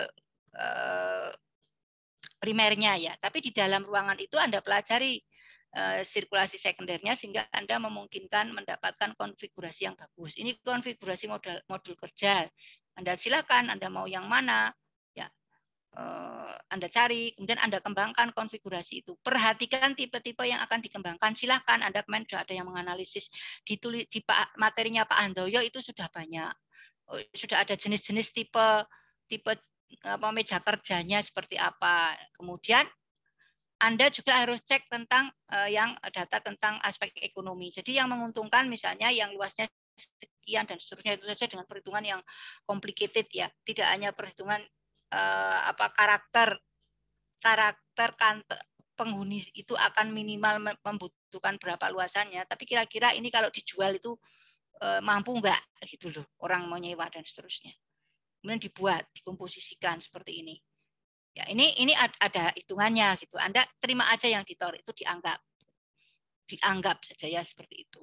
eh, primernya ya. Tapi di dalam ruangan itu Anda pelajari eh, sirkulasi sekundernya sehingga Anda memungkinkan mendapatkan konfigurasi yang bagus. Ini konfigurasi modul, modul kerja. Anda silakan Anda mau yang mana, Eh, anda cari, kemudian Anda kembangkan konfigurasi itu. Perhatikan tipe-tipe yang akan dikembangkan. Silahkan Anda kemarin sudah ada yang menganalisis ditulis di materinya Pak Andoyo itu sudah banyak. Oh, sudah ada jenis-jenis tipe tipe apa meja kerjanya seperti apa. Kemudian anda juga harus cek tentang eh, yang data tentang aspek ekonomi. Jadi yang menguntungkan misalnya yang luasnya sekian dan seterusnya itu saja dengan perhitungan yang complicated ya. Tidak hanya perhitungan uh, apa karakter karakter kantor penghuni itu akan minimal membutuhkan berapa luasannya tapi kira-kira ini kalau dijual itu eh, mampu enggak gitu loh orang mau nyewa dan seterusnya kemudian dibuat dikomposisikan seperti ini ya ini ini ada hitungannya gitu anda terima aja yang ditor itu dianggap dianggap saja ya seperti itu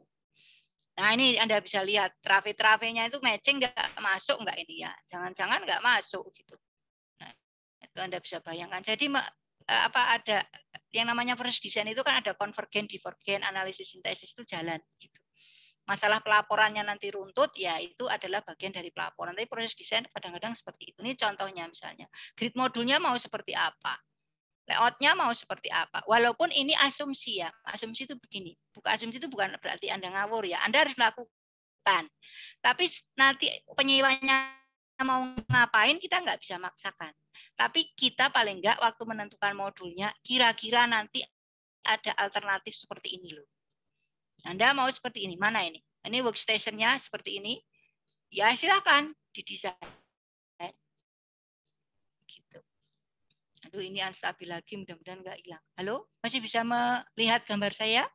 nah ini anda bisa lihat trafe trafenya itu matching nggak masuk nggak ini ya jangan-jangan nggak masuk gitu anda bisa bayangkan. Jadi eh, apa ada yang namanya proses desain itu kan ada konvergen, divergen, analisis, sintesis itu jalan gitu. Masalah pelaporannya nanti runtut ya itu adalah bagian dari pelaporan. Tapi proses desain kadang-kadang seperti itu. Ini contohnya misalnya. Grid modulnya mau seperti apa? layoutnya mau seperti apa. Walaupun ini asumsi ya, asumsi itu begini. Bukan asumsi itu bukan berarti Anda ngawur ya. Anda harus melakukan. Tapi nanti penyewanya mau ngapain kita nggak bisa maksakan. Tapi kita paling nggak waktu menentukan modulnya, kira-kira nanti ada alternatif seperti ini loh. Anda mau seperti ini, mana ini? Ini workstationnya seperti ini. Ya silakan didesain. Gitu. Aduh ini unstabil lagi, mudah-mudahan nggak hilang. Halo, masih bisa melihat gambar saya?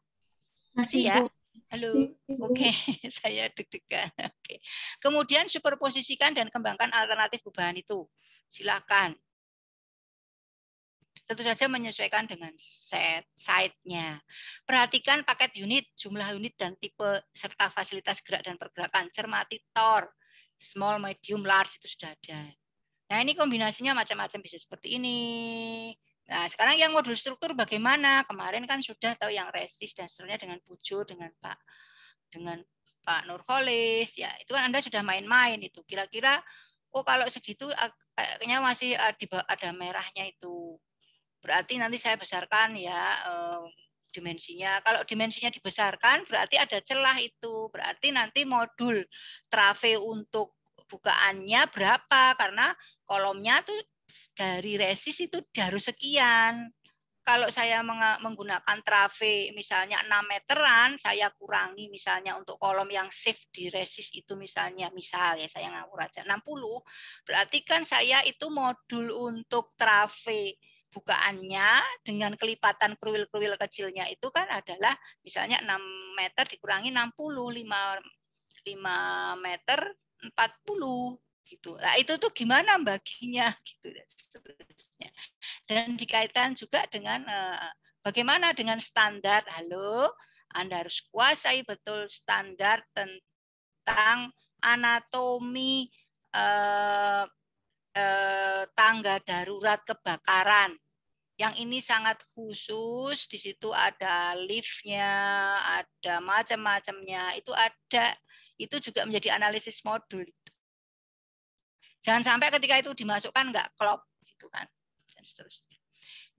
Masih ya. Bu. Halo, iya, oke, okay. *laughs* saya deg-degan. *laughs* Oke. Okay. Kemudian superposisikan dan kembangkan alternatif perubahan itu. Silakan. Tentu saja menyesuaikan dengan set site-nya. Perhatikan paket unit, jumlah unit dan tipe serta fasilitas gerak dan pergerakan. Cermati tor, small, medium, large itu sudah ada. Nah, ini kombinasinya macam-macam bisa seperti ini Nah, sekarang yang modul struktur bagaimana? Kemarin kan sudah tahu yang resist dan seterusnya dengan Pujo, dengan Pak dengan Pak Nurholis, ya itu kan Anda sudah main-main itu. Kira-kira, oh kalau segitu kayaknya masih eh, ada merahnya itu. Berarti nanti saya besarkan ya eh, dimensinya. Kalau dimensinya dibesarkan, berarti ada celah itu. Berarti nanti modul trave untuk bukaannya berapa karena kolomnya tuh dari resis itu harus sekian. Kalau saya menggunakan trave misalnya 6 meteran, saya kurangi misalnya untuk kolom yang shift di resis itu misalnya, misal ya saya ngawur aja 60, berarti kan saya itu modul untuk trave bukaannya dengan kelipatan kruil-kruil kecilnya itu kan adalah misalnya 6 meter dikurangi 60, 5, 5 meter 40 gitu. Nah, itu tuh gimana baginya *laughs* gitu dan seterusnya. Dan dikaitkan juga dengan eh, bagaimana dengan standar. Halo, Anda harus kuasai betul standar tentang anatomi eh, eh, tangga darurat kebakaran. Yang ini sangat khusus, di situ ada liftnya, ada macam-macamnya, itu ada, itu juga menjadi analisis modul Jangan sampai ketika itu dimasukkan nggak klop gitu kan dan seterusnya.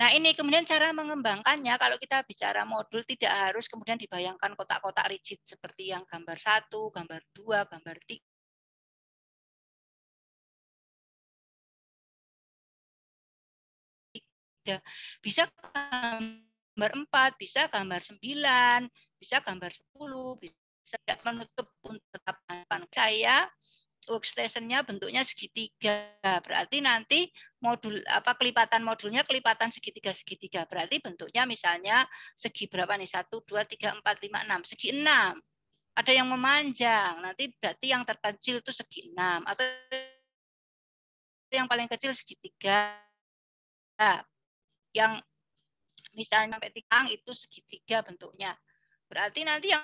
Nah ini kemudian cara mengembangkannya kalau kita bicara modul tidak harus kemudian dibayangkan kotak-kotak rigid seperti yang gambar satu, gambar dua, gambar tiga. Bisa gambar empat, bisa gambar sembilan, bisa gambar sepuluh, bisa tidak menutup untuk tetap saya workstationnya bentuknya segitiga berarti nanti modul apa kelipatan modulnya kelipatan segitiga segitiga berarti bentuknya misalnya segi berapa nih satu dua tiga empat lima enam segi enam ada yang memanjang nanti berarti yang terkecil itu segi enam atau yang paling kecil segitiga yang misalnya sampai tiang itu segitiga bentuknya berarti nanti yang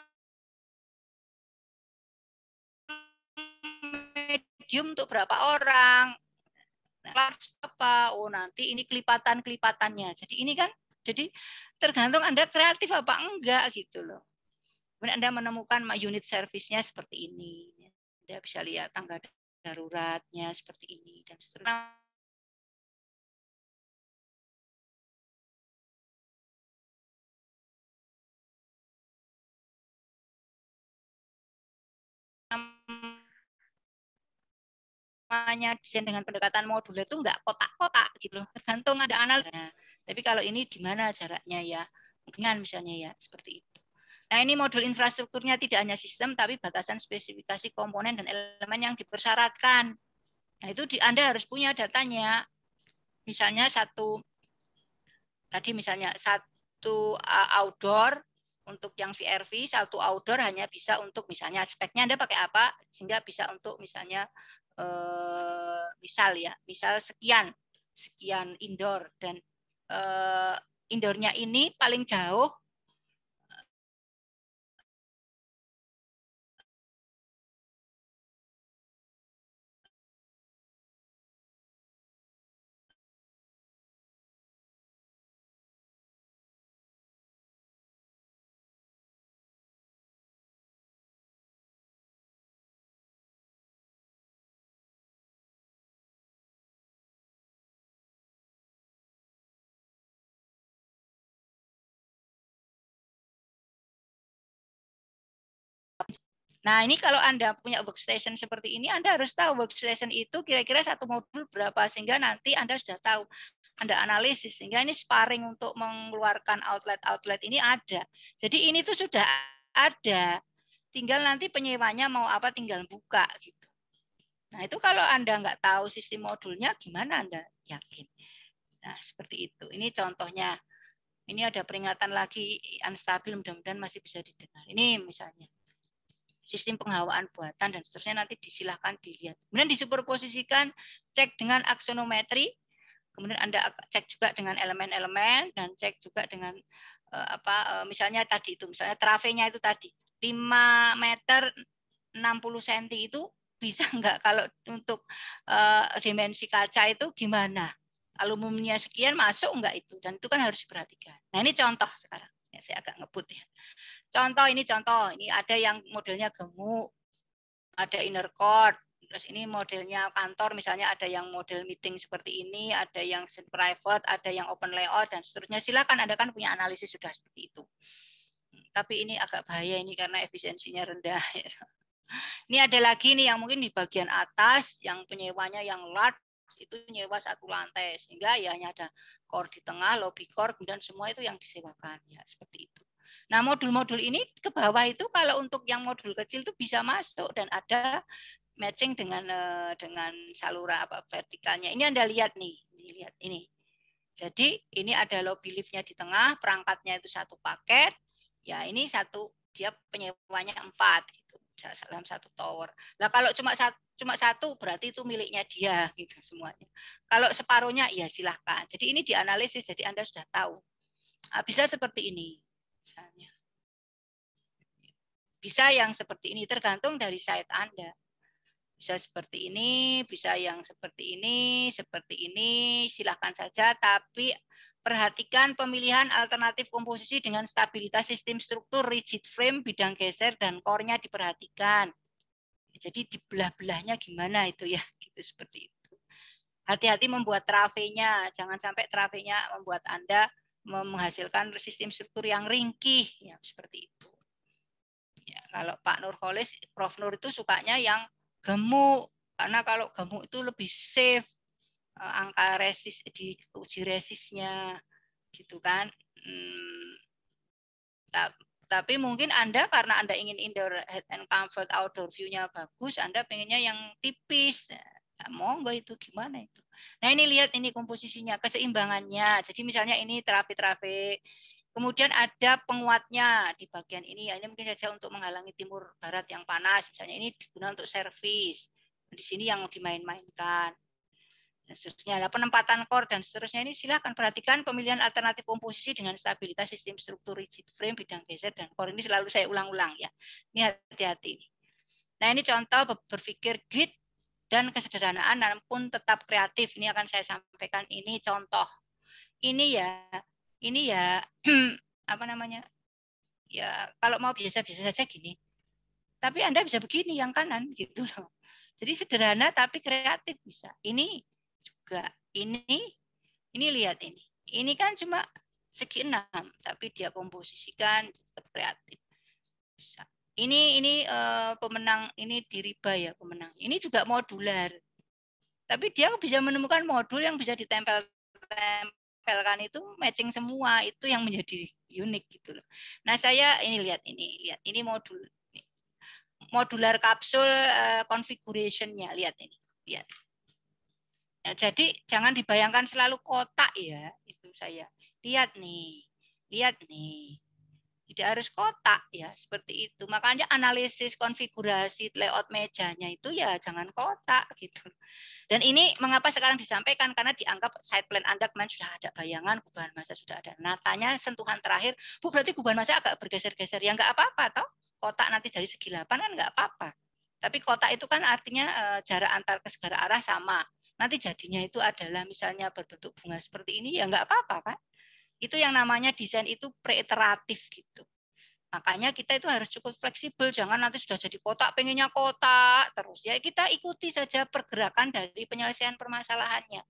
medium untuk berapa orang, nah, kelas apa, oh nanti ini kelipatan-kelipatannya. Jadi ini kan, jadi tergantung Anda kreatif apa enggak gitu loh. Kemudian Anda menemukan unit servisnya seperti ini. Anda bisa lihat tangga daruratnya seperti ini dan seterusnya. you semuanya desain dengan pendekatan modular itu enggak kotak-kotak gitu loh, tergantung ada analisnya. Tapi kalau ini gimana jaraknya ya, dengan misalnya ya, seperti itu. Nah ini modul infrastrukturnya tidak hanya sistem, tapi batasan spesifikasi komponen dan elemen yang dipersyaratkan. Nah itu di, Anda harus punya datanya. Misalnya satu, tadi misalnya satu outdoor untuk yang VRV, satu outdoor hanya bisa untuk misalnya speknya Anda pakai apa, sehingga bisa untuk misalnya eh, misal ya, misal sekian, sekian indoor dan eh, indoornya ini paling jauh Nah, ini kalau Anda punya workstation seperti ini, Anda harus tahu workstation itu kira-kira satu modul berapa, sehingga nanti Anda sudah tahu. Anda analisis, sehingga ini sparring untuk mengeluarkan outlet-outlet ini ada. Jadi ini tuh sudah ada. Tinggal nanti penyewanya mau apa tinggal buka gitu. Nah itu kalau Anda nggak tahu sistem modulnya, gimana Anda yakin? Nah seperti itu. Ini contohnya. Ini ada peringatan lagi unstabil, mudah-mudahan masih bisa didengar. Ini misalnya sistem penghawaan buatan dan seterusnya nanti disilahkan dilihat. Kemudian disuperposisikan, cek dengan aksonometri, kemudian Anda cek juga dengan elemen-elemen dan cek juga dengan uh, apa uh, misalnya tadi itu misalnya trafenya itu tadi 5 meter 60 cm itu bisa enggak *laughs* kalau untuk eh, dimensi kaca itu gimana? Aluminiumnya sekian masuk enggak itu dan itu kan harus diperhatikan. Nah, ini contoh sekarang. Ya, saya agak ngebut ya. Contoh ini contoh, ini ada yang modelnya gemuk, ada inner court terus ini modelnya kantor misalnya ada yang model meeting seperti ini, ada yang private, ada yang open layout dan seterusnya. Silakan Anda kan punya analisis sudah seperti itu. Tapi ini agak bahaya ini karena efisiensinya rendah. *laughs* Ini ada lagi nih yang mungkin di bagian atas yang penyewanya yang large itu nyewa satu lantai sehingga ya hanya ada core di tengah, lobby core kemudian semua itu yang disewakan ya seperti itu. Nah, modul-modul ini ke bawah itu kalau untuk yang modul kecil itu bisa masuk dan ada matching dengan eh, dengan saluran apa vertikalnya. Ini Anda lihat nih, lihat ini. Jadi ini ada lobby liftnya di tengah, perangkatnya itu satu paket. Ya, ini satu dia penyewanya empat gitu dalam satu tower. Lah kalau cuma satu cuma satu berarti itu miliknya dia gitu semuanya. Kalau separuhnya ya silahkan. Jadi ini dianalisis jadi Anda sudah tahu. Nah, bisa seperti ini misalnya. Bisa yang seperti ini tergantung dari site Anda. Bisa seperti ini, bisa yang seperti ini, seperti ini, silakan saja. Tapi perhatikan pemilihan alternatif komposisi dengan stabilitas sistem struktur, rigid frame, bidang geser, dan core diperhatikan. Jadi di belah belahnya gimana itu ya, *laughs* gitu seperti itu. Hati-hati membuat trafenya, jangan sampai trafenya membuat Anda menghasilkan sistem struktur yang ringkih ya seperti itu. Ya, kalau Pak Nurholis, Prof Nur itu sukanya yang gemuk karena kalau gemuk itu lebih safe eh, angka resis di uji resisnya gitu kan. Hmm, tapi mungkin Anda karena Anda ingin indoor head and comfort outdoor view-nya bagus, Anda pengennya yang tipis. Nah, monggo itu gimana itu. Nah ini lihat ini komposisinya, keseimbangannya. Jadi misalnya ini terapi-terapi. Kemudian ada penguatnya di bagian ini. Ya, ini mungkin saja untuk menghalangi timur barat yang panas. Misalnya ini digunakan untuk servis. Di sini yang dimain-mainkan. Dan seterusnya. Nah, penempatan core dan seterusnya ini silahkan perhatikan pemilihan alternatif komposisi dengan stabilitas sistem struktur rigid frame, bidang geser, dan core. Ini selalu saya ulang-ulang ya. Ini hati-hati. Nah ini contoh berpikir grid dan kesederhanaan namun tetap kreatif. Ini akan saya sampaikan ini contoh. Ini ya, ini ya *clears throat* apa namanya? Ya, kalau mau biasa-biasa saja gini. Tapi Anda bisa begini yang kanan *laughs* gitu loh. Jadi sederhana tapi kreatif bisa. Ini juga ini ini lihat ini. Ini kan cuma segi enam tapi dia komposisikan tetap kreatif. Bisa. Ini ini uh, pemenang ini diriba ya pemenang. Ini juga modular. Tapi dia bisa menemukan modul yang bisa ditempel-tempelkan itu matching semua itu yang menjadi unik gitu loh. Nah, saya ini lihat ini, lihat ini modul modular kapsul eh, configurationnya lihat ini, lihat. Ya, jadi jangan dibayangkan selalu kotak ya itu saya. Lihat nih, lihat nih tidak harus kotak ya seperti itu makanya analisis konfigurasi layout mejanya itu ya jangan kotak gitu dan ini mengapa sekarang disampaikan karena dianggap side plan Anda kemarin sudah ada bayangan gubahan masa sudah ada natanya sentuhan terakhir Bu berarti gubahan masa agak bergeser-geser ya nggak apa-apa toh kotak nanti dari segi lapan kan nggak apa-apa tapi kotak itu kan artinya eh, jarak antar ke segala arah sama nanti jadinya itu adalah misalnya berbentuk bunga seperti ini ya nggak apa-apa kan itu yang namanya desain itu preiteratif gitu. Makanya kita itu harus cukup fleksibel, jangan nanti sudah jadi kotak, pengennya kotak terus. Ya kita ikuti saja pergerakan dari penyelesaian permasalahannya.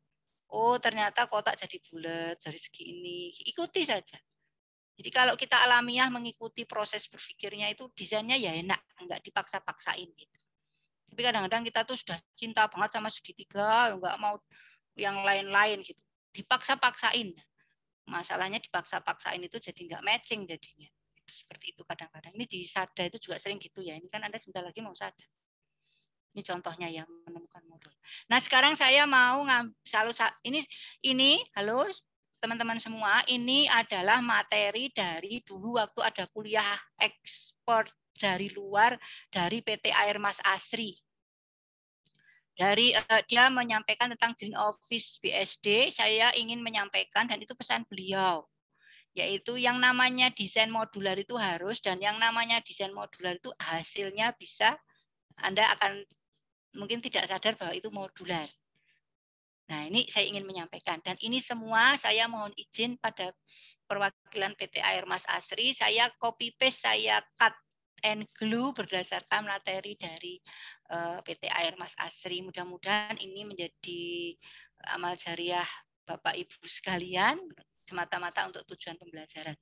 Oh ternyata kotak jadi bulat, jadi segi ini. Ikuti saja. Jadi kalau kita alamiah mengikuti proses berpikirnya itu desainnya ya enak, nggak dipaksa-paksain gitu. Tapi kadang-kadang kita tuh sudah cinta banget sama segitiga, nggak mau yang lain-lain gitu. Dipaksa-paksain masalahnya dipaksa-paksain itu jadi nggak matching jadinya itu seperti itu kadang-kadang ini di sada itu juga sering gitu ya ini kan anda sebentar lagi mau sada ini contohnya ya menemukan modul nah sekarang saya mau selalu ini ini halo teman-teman semua ini adalah materi dari dulu waktu ada kuliah ekspor dari luar dari PT Air Mas Asri dari uh, dia menyampaikan tentang Green Office BSD, saya ingin menyampaikan dan itu pesan beliau, yaitu yang namanya desain modular itu harus dan yang namanya desain modular itu hasilnya bisa Anda akan mungkin tidak sadar bahwa itu modular. Nah, ini saya ingin menyampaikan dan ini semua saya mohon izin pada perwakilan PT Air Mas Asri, saya copy paste, saya cut and glue berdasarkan materi dari Eh, PT Air Mas Asri. Mudah-mudahan ini menjadi eh, amal jariah Bapak Ibu sekalian semata-mata untuk tujuan pembelajaran.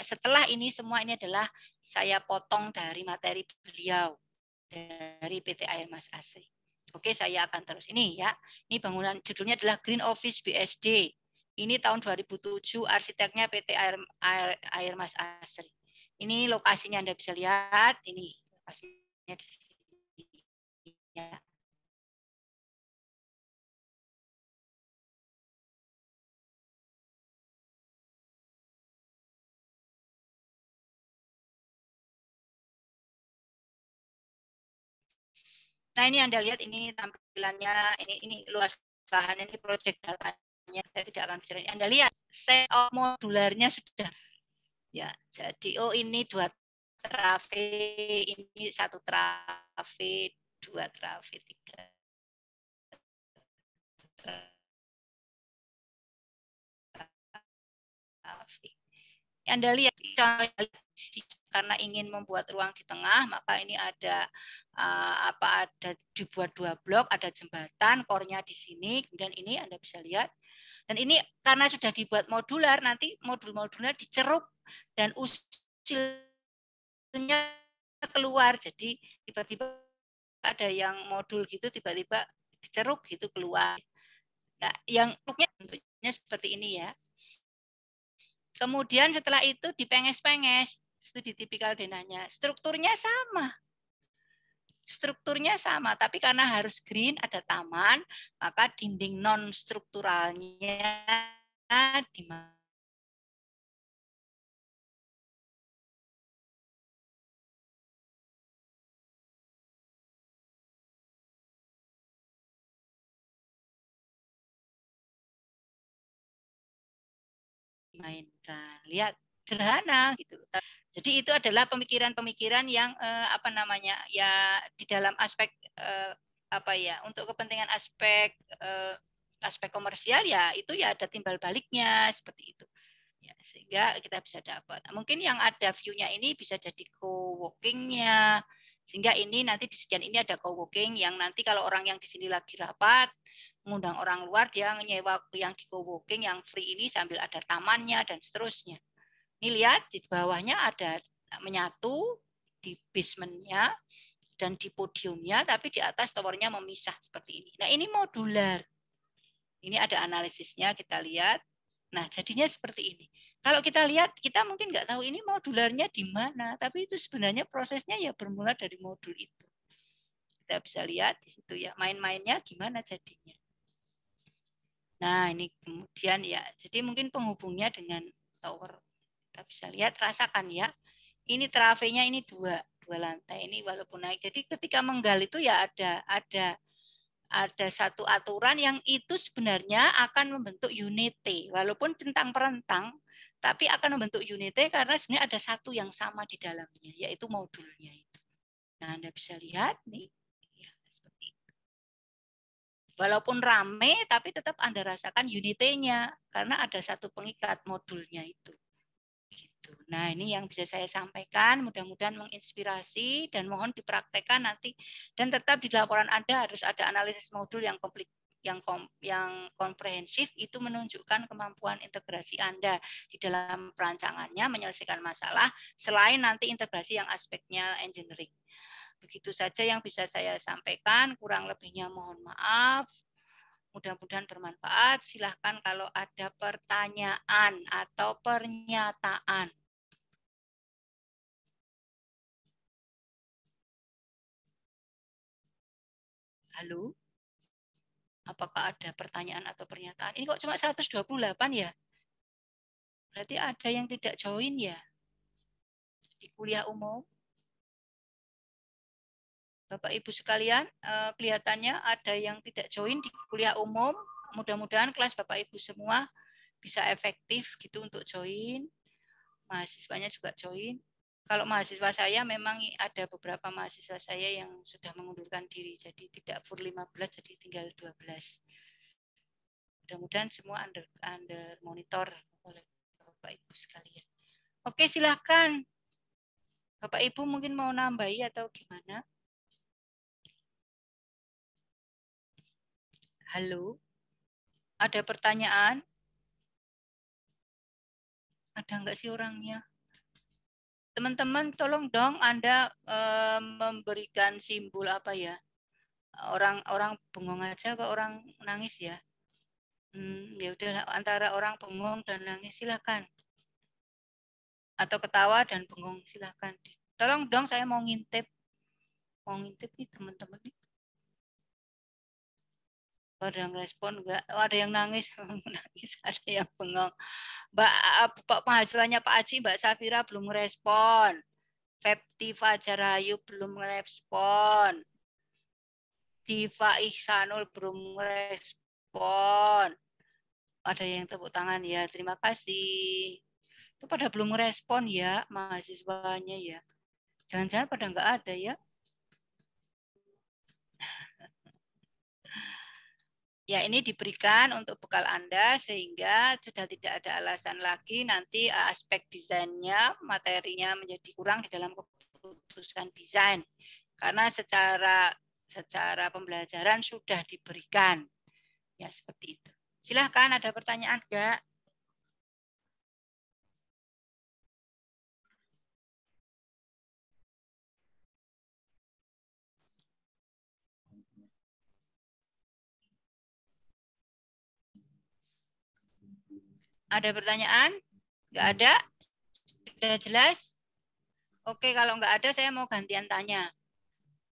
Setelah ini semua ini adalah saya potong dari materi beliau dari PT Air Mas Asri. Oke, saya akan terus ini ya. Ini bangunan judulnya adalah Green Office BSD. Ini tahun 2007 arsiteknya PT Air, Air, Air Mas Asri. Ini lokasinya Anda bisa lihat ini lokasinya di sini Ya. Nah ini Anda lihat ini tampilannya, ini, ini luas lahan ini project datanya, saya tidak akan bicara. Anda lihat, saya of modularnya sudah. ya Jadi, oh ini dua trafik, ini satu trafik, dua trafi tiga trafi. Ya, Anda lihat karena ingin membuat ruang di tengah, maka ini ada eh, apa ada dibuat dua blok, ada jembatan, kornya di sini, kemudian ini Anda bisa lihat. Dan ini karena sudah dibuat modular, nanti modul-modulnya diceruk dan usilnya keluar. Jadi tiba-tiba ada yang modul gitu tiba-tiba diceruk gitu keluar. Nah, yang ceruknya bentuknya seperti ini ya. Kemudian setelah itu dipenges-penges, studi tipikal denanya. Strukturnya sama. Strukturnya sama, tapi karena harus green, ada taman, maka dinding non-strukturalnya dimana dimainkan. Iya. Lihat sederhana gitu. Jadi itu adalah pemikiran-pemikiran yang eh, apa namanya ya di dalam aspek eh, apa ya untuk kepentingan aspek eh, aspek komersial ya itu ya ada timbal baliknya seperti itu. Ya, sehingga kita bisa dapat. Nah, mungkin yang ada view-nya ini bisa jadi co-working-nya. Sehingga ini nanti di sekian ini ada co-working yang nanti kalau orang yang di sini lagi rapat, mengundang orang luar dia nyewa yang di co yang free ini sambil ada tamannya dan seterusnya. Ini lihat di bawahnya ada menyatu di basementnya dan di podiumnya, tapi di atas towernya memisah seperti ini. Nah ini modular. Ini ada analisisnya kita lihat. Nah jadinya seperti ini. Kalau kita lihat, kita mungkin nggak tahu ini modularnya di mana, tapi itu sebenarnya prosesnya ya bermula dari modul itu. Kita bisa lihat di situ ya, main-mainnya gimana jadinya. Nah, ini kemudian ya, jadi mungkin penghubungnya dengan tower. Kita bisa lihat, rasakan ya. Ini trafenya ini dua, dua lantai ini walaupun naik. Jadi ketika menggali itu ya ada ada ada satu aturan yang itu sebenarnya akan membentuk unity. Walaupun tentang perentang, tapi akan membentuk unity karena sebenarnya ada satu yang sama di dalamnya, yaitu modulnya itu. Nah, Anda bisa lihat nih, Walaupun rame, tapi tetap Anda rasakan unitenya karena ada satu pengikat modulnya itu. Gitu. Nah, ini yang bisa saya sampaikan. Mudah-mudahan menginspirasi dan mohon dipraktekkan nanti. Dan tetap di laporan Anda harus ada analisis modul yang komplit yang kom, yang komprehensif itu menunjukkan kemampuan integrasi Anda di dalam perancangannya menyelesaikan masalah selain nanti integrasi yang aspeknya engineering begitu saja yang bisa saya sampaikan. Kurang lebihnya mohon maaf. Mudah-mudahan bermanfaat. Silahkan kalau ada pertanyaan atau pernyataan. Halo? Apakah ada pertanyaan atau pernyataan? Ini kok cuma 128 ya? Berarti ada yang tidak join ya? Di kuliah umum? Bapak Ibu sekalian, eh, kelihatannya ada yang tidak join di kuliah umum. Mudah-mudahan kelas Bapak Ibu semua bisa efektif gitu untuk join. Mahasiswanya juga join. Kalau mahasiswa saya memang ada beberapa mahasiswa saya yang sudah mengundurkan diri. Jadi tidak full 15 jadi tinggal 12. Mudah-mudahan semua under under monitor oleh Bapak Ibu sekalian. Oke, silakan. Bapak Ibu mungkin mau nambahi atau gimana? Halo, ada pertanyaan? Ada nggak sih orangnya? Teman-teman, tolong dong Anda e, memberikan simbol apa ya? Orang-orang bengong aja apa orang nangis ya? Hmm, ya udah antara orang bengong dan nangis silahkan. Atau ketawa dan bengong silahkan. Tolong dong saya mau ngintip. Mau ngintip nih teman-teman nih ada yang respon enggak oh, ada yang nangis *laughs* nangis ada yang bengong mbak eh, pak mahasiswanya pak Aji mbak Safira belum respon Pepti Fajarayu belum respon Diva Ihsanul belum respon ada yang tepuk tangan ya terima kasih itu pada belum respon ya mahasiswanya ya jangan-jangan pada enggak ada ya Ya, ini diberikan untuk bekal Anda sehingga sudah tidak ada alasan lagi nanti e, aspek desainnya, materinya menjadi kurang di dalam keputusan desain. Karena secara secara pembelajaran sudah diberikan. Ya, seperti itu. Silahkan ada pertanyaan enggak? Ada pertanyaan? Gak ada? Sudah jelas? Oke, kalau nggak ada saya mau gantian tanya.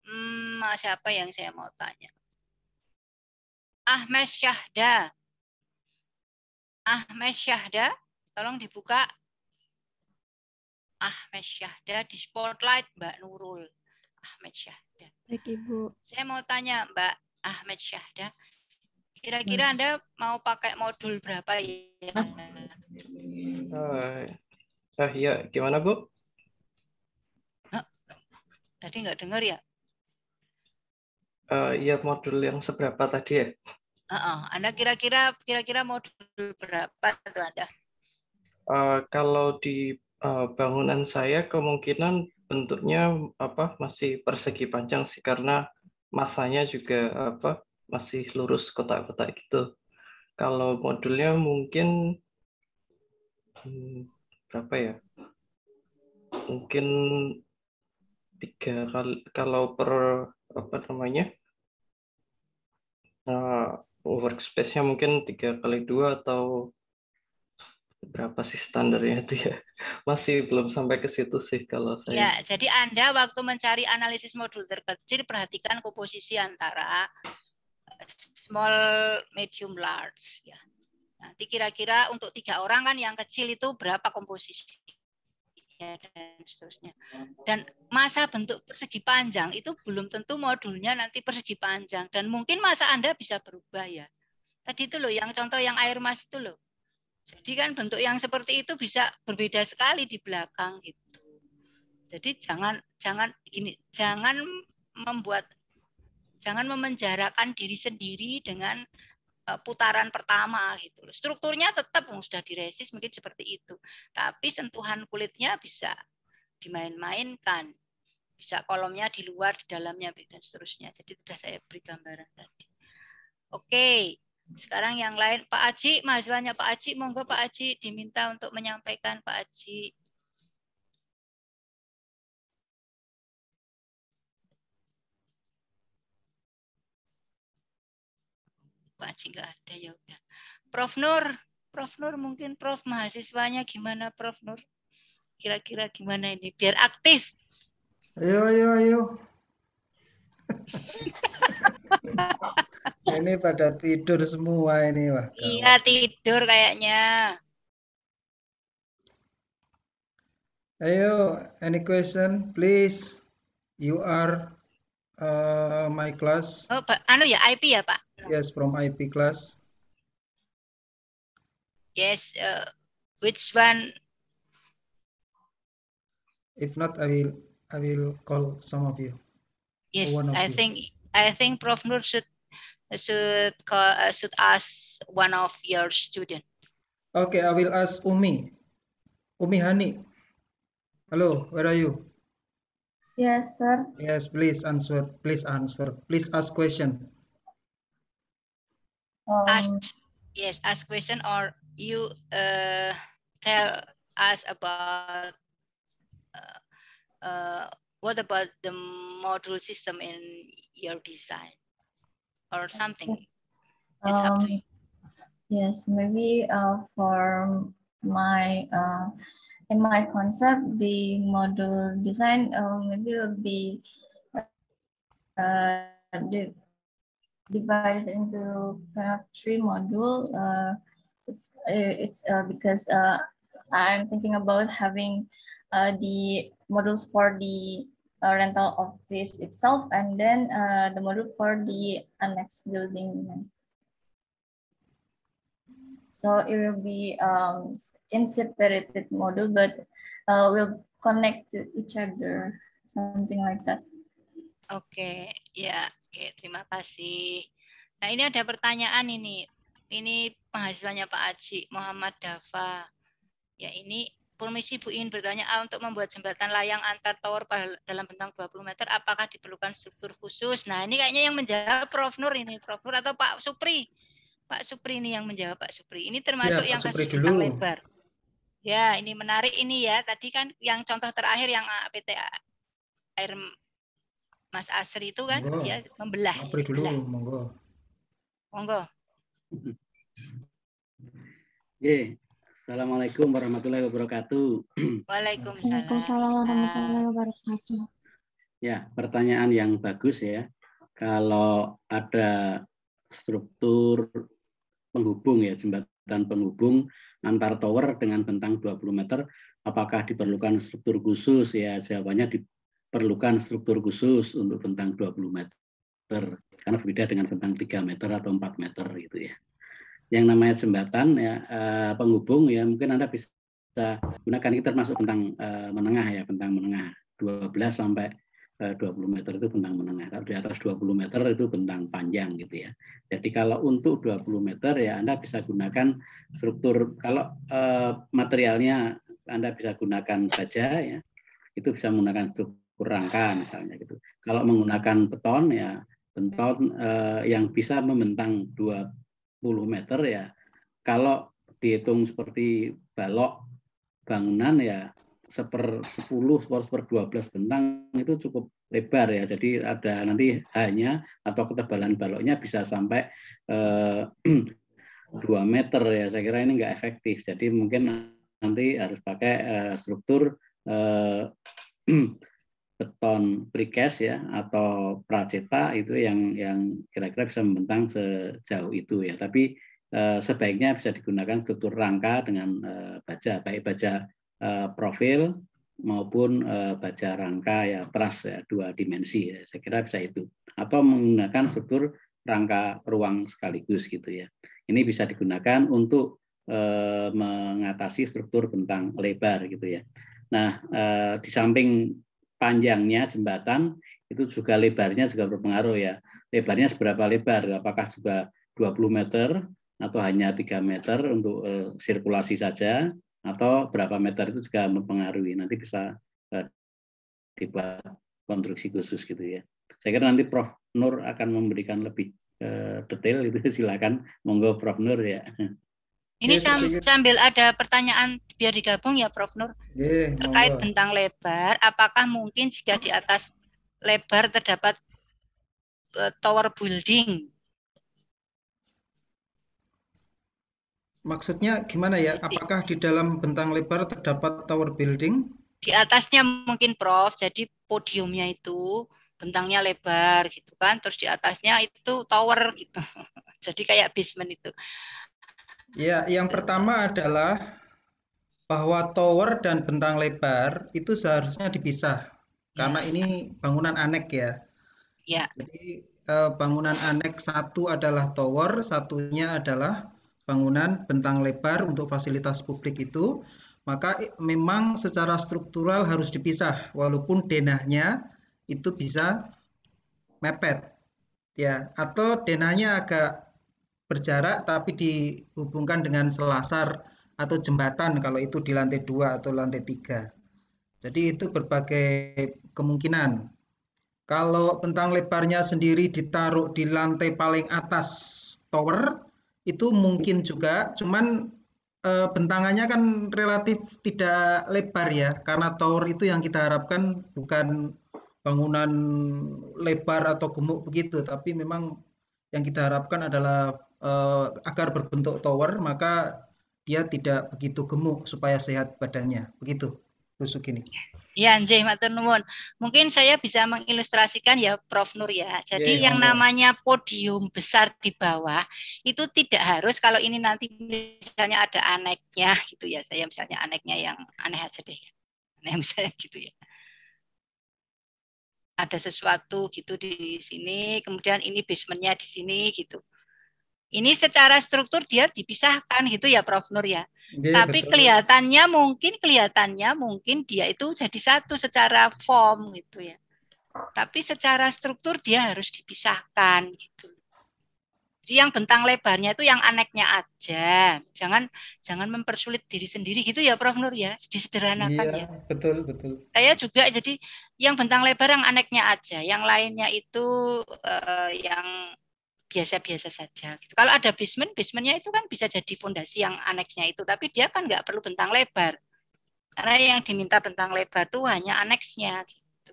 Hmm, ah, siapa yang saya mau tanya? Ahmed Syahda. Ahmed Syahda, tolong dibuka. Ahmed Syahda di spotlight Mbak Nurul. Ahmed Syahda. Baik Ibu. Saya mau tanya Mbak Ahmed Syahda, Kira-kira Anda mau pakai modul berapa ya? Oh, ah, iya, gimana Bu? Eh, tadi nggak dengar ya? Uh, iya, modul yang seberapa tadi ya? Uh -uh. Anda kira-kira kira-kira modul berapa itu Anda? Uh, kalau di uh, bangunan saya kemungkinan bentuknya apa masih persegi panjang sih karena masanya juga apa masih lurus kotak-kotak gitu. Kalau modulnya mungkin hmm, berapa ya? Mungkin tiga kali kalau per apa namanya uh, workspace-nya mungkin tiga kali dua atau berapa sih standarnya itu ya? *laughs* Masih belum sampai ke situ sih kalau saya. Ya, jadi Anda waktu mencari analisis modul terkecil perhatikan komposisi antara small, medium, large. Ya. Nanti kira-kira untuk tiga orang kan yang kecil itu berapa komposisi ya, dan seterusnya. Dan masa bentuk persegi panjang itu belum tentu modulnya nanti persegi panjang dan mungkin masa Anda bisa berubah ya. Tadi itu loh yang contoh yang air mas itu loh. Jadi kan bentuk yang seperti itu bisa berbeda sekali di belakang gitu. Jadi jangan jangan gini, jangan membuat Jangan memenjarakan diri sendiri dengan eh, putaran pertama gitu loh. Strukturnya tetap sudah diresis mungkin seperti itu. Tapi sentuhan kulitnya bisa dimain-mainkan. Bisa kolomnya di luar, di dalamnya gitu, dan seterusnya. Jadi sudah saya beri gambaran tadi. Oke. Sekarang yang lain Pak Aji, mahasiswanya Pak Aji, monggo Pak Aji diminta untuk menyampaikan Pak Aji. Aji nggak ada ya udah. Prof Nur, Prof Nur mungkin Prof mahasiswanya gimana Prof Nur? Kira-kira gimana ini biar aktif? Ayo ayo ayo. *laughs* ini pada tidur semua ini wah. Iya tidur kayaknya. Ayo, any question, please? You are uh, my class. Oh, Pak. Anu ya, IP ya, Pak? Yes, from IP class. Yes, uh, which one? If not, I will I will call some of you. Yes, of I you. think I think Prof Nur should should call, uh, should ask one of your student. Okay, I will ask Umi. Umi Hani. Hello, where are you? Yes, sir. Yes, please answer. Please answer. Please ask question. Um, ask, yes, ask question or you uh, tell us about uh, uh, what about the module system in your design or something. It's um, up to you. Um, yes, maybe uh, for my uh, in my concept, the model design uh, maybe will be uh, di divided into kind of three module. Uh, it's uh, it's uh, because uh, I'm thinking about having uh, the modules for the uh, rental office itself, and then uh, the module for the annex building. So it will be um, in separated module, but uh, will connect to each other, something like that. Oke, okay. ya, oke, okay. terima kasih. Nah ini ada pertanyaan ini, ini penghasilannya Pak Aji Muhammad Dafa. Ya ini permisi Bu ingin bertanya ah untuk membuat jembatan layang antar tower dalam bentang 20 meter apakah diperlukan struktur khusus? Nah, ini kayaknya yang menjawab Prof Nur ini, Prof Nur atau Pak Supri. Pak Supri ini yang menjawab Pak Supri. Ini iya, termasuk ya, yang Supri kasus dulu. lebar. Ya, ini menarik ini ya. Tadi kan yang contoh terakhir yang PT Air Mas Asri itu kan monggo. dia membelah. Supri dulu, membelah. monggo. Monggo. Oke. Assalamualaikum warahmatullahi wabarakatuh. Waalaikumsalam. warahmatullahi wabarakatuh. Ya, pertanyaan yang bagus ya. Kalau ada struktur penghubung ya, jembatan penghubung antar tower dengan bentang 20 meter, apakah diperlukan struktur khusus? Ya, jawabannya diperlukan struktur khusus untuk bentang 20 meter, karena berbeda dengan bentang 3 meter atau 4 meter gitu ya. Yang namanya jembatan ya eh, penghubung ya mungkin Anda bisa gunakan ini termasuk bentang eh, menengah ya, bentang menengah 12 sampai 20 eh, meter itu bentang menengah. Kalau di atas 20 meter itu bentang panjang gitu ya. Jadi kalau untuk 20 meter ya Anda bisa gunakan struktur kalau eh, materialnya Anda bisa gunakan saja ya. Itu bisa menggunakan struktur rangka misalnya gitu. Kalau menggunakan beton ya beton eh, yang bisa membentang 20 meter ya. Kalau dihitung seperti balok bangunan ya seper 10 seper 12 bentang itu cukup lebar ya. Jadi ada nanti hanya atau ketebalan baloknya bisa sampai eh, 2 *clears throat* meter ya. Saya kira ini enggak efektif. Jadi mungkin nanti harus pakai eh, struktur eh, *clears throat* beton precast ya atau praceta itu yang yang kira-kira bisa membentang sejauh itu ya. Tapi eh, sebaiknya bisa digunakan struktur rangka dengan eh, baja baik baja Eh, profil maupun eh, baca rangka ya trust ya, dua dimensi ya. saya kira bisa itu atau menggunakan struktur rangka ruang sekaligus gitu ya ini bisa digunakan untuk eh, mengatasi struktur bentang lebar gitu ya nah di samping panjangnya jembatan itu juga lebarnya juga berpengaruh ya lebarnya seberapa lebar apakah juga 20 meter atau hanya 3 meter untuk sirkulasi saja atau berapa meter itu juga mempengaruhi. Nanti bisa eh, dibuat konstruksi khusus gitu ya. Saya kira nanti Prof. Nur akan memberikan lebih eh, detail itu *laughs* silakan monggo Prof. Nur ya. Ini yes, sambil ada pertanyaan biar digabung ya Prof. Nur. Yes, Terkait monggo. bentang lebar, apakah mungkin jika di atas lebar terdapat eh, tower building Maksudnya gimana ya? Apakah di dalam bentang lebar terdapat tower building? Di atasnya mungkin Prof. Jadi podiumnya itu bentangnya lebar gitu kan, terus di atasnya itu tower gitu. *laughs* Jadi kayak basement itu. Ya, yang pertama adalah bahwa tower dan bentang lebar itu seharusnya dipisah ya. karena ini bangunan anek ya. Ya. Jadi eh, bangunan anek satu adalah tower, satunya adalah bangunan bentang lebar untuk fasilitas publik itu, maka memang secara struktural harus dipisah walaupun denahnya itu bisa mepet ya atau denahnya agak berjarak tapi dihubungkan dengan selasar atau jembatan kalau itu di lantai dua atau lantai tiga. Jadi itu berbagai kemungkinan. Kalau bentang lebarnya sendiri ditaruh di lantai paling atas tower, itu mungkin juga cuman e, bentangannya kan relatif tidak lebar ya karena tower itu yang kita harapkan bukan bangunan lebar atau gemuk begitu tapi memang yang kita harapkan adalah e, agar berbentuk tower maka dia tidak begitu gemuk supaya sehat badannya begitu rusuk ini. Iya, iya Anjay, Matur Nuwun. Mungkin saya bisa mengilustrasikan ya Prof Nur ya. Iya, Jadi yeah, yang yeah. namanya podium besar di bawah itu tidak harus kalau ini nanti misalnya ada aneknya gitu ya. Saya misalnya aneknya yang aneh aja deh. Ya. Aneh *laughs* misalnya gitu ya. Ada sesuatu gitu di sini, kemudian ini basementnya di sini gitu. Ini secara struktur dia dipisahkan gitu ya Prof Nur ya. Jadi, iya, Tapi betul. kelihatannya mungkin kelihatannya mungkin dia itu jadi satu secara form gitu ya. Tapi secara struktur dia harus dipisahkan gitu. Jadi yang bentang lebarnya itu yang aneknya aja. Jangan jangan mempersulit diri sendiri gitu ya Prof Nur ya. Disederhanakan iya, ya. betul betul. Saya juga jadi yang bentang lebar yang aneknya aja. Yang lainnya itu uh, yang biasa-biasa saja. Gitu. Kalau ada basement, basementnya itu kan bisa jadi fondasi yang aneksnya itu, tapi dia kan nggak perlu bentang lebar. Karena yang diminta bentang lebar itu hanya aneksnya. Gitu.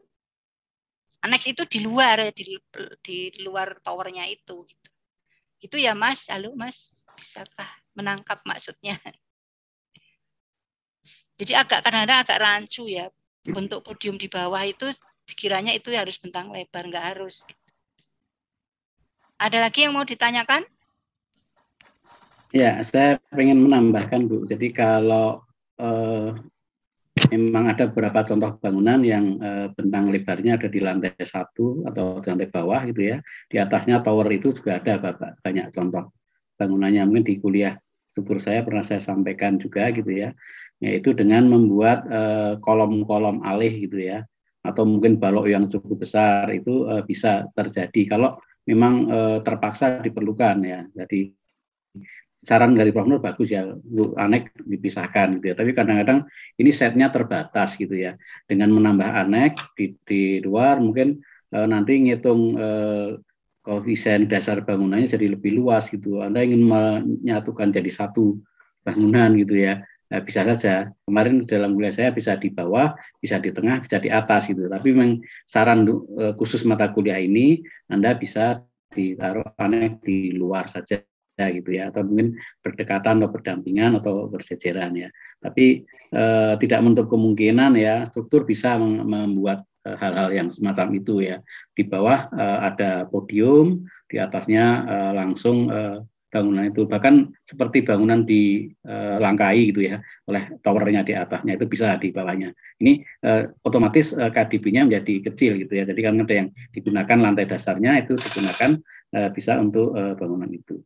Aneks itu di luar, di, di luar towernya itu. Gitu. Itu ya Mas, halo Mas, bisakah menangkap maksudnya? Jadi agak kadang-kadang agak rancu ya. Bentuk podium di bawah itu sekiranya itu harus bentang lebar, nggak harus. Gitu. Ada lagi yang mau ditanyakan? Ya, saya ingin menambahkan Bu. Jadi kalau eh, memang ada beberapa contoh bangunan yang eh, bentang lebarnya ada di lantai satu atau di lantai bawah gitu ya. Di atasnya tower itu juga ada Bapak banyak contoh bangunannya mungkin di kuliah subur saya pernah saya sampaikan juga gitu ya. Yaitu dengan membuat eh, kolom-kolom eh, alih gitu ya atau mungkin balok yang cukup besar itu eh, bisa terjadi kalau memang e, terpaksa diperlukan ya. Jadi saran dari Prof Nur bagus ya untuk anek dipisahkan gitu ya. Tapi kadang-kadang ini setnya terbatas gitu ya. Dengan menambah anek di, di luar mungkin e, nanti ngitung e, koefisien dasar bangunannya jadi lebih luas gitu. Anda ingin menyatukan jadi satu bangunan gitu ya. Nah, bisa saja kemarin dalam kuliah saya bisa di bawah bisa di tengah bisa di atas gitu tapi memang saran eh, khusus mata kuliah ini anda bisa ditaruh aneh di luar saja ya, gitu ya atau mungkin berdekatan atau berdampingan atau berjejeran ya tapi eh, tidak menutup kemungkinan ya struktur bisa membuat eh, hal-hal yang semacam itu ya di bawah ada podium di atasnya langsung bangunan itu bahkan seperti bangunan di eh, Langkawi gitu ya oleh towernya di atasnya itu bisa di bawahnya ini uh, otomatis uh, eh, KDB-nya menjadi kecil gitu ya jadi kan ada yang digunakan lantai dasarnya itu digunakan uh, bisa untuk uh, bangunan itu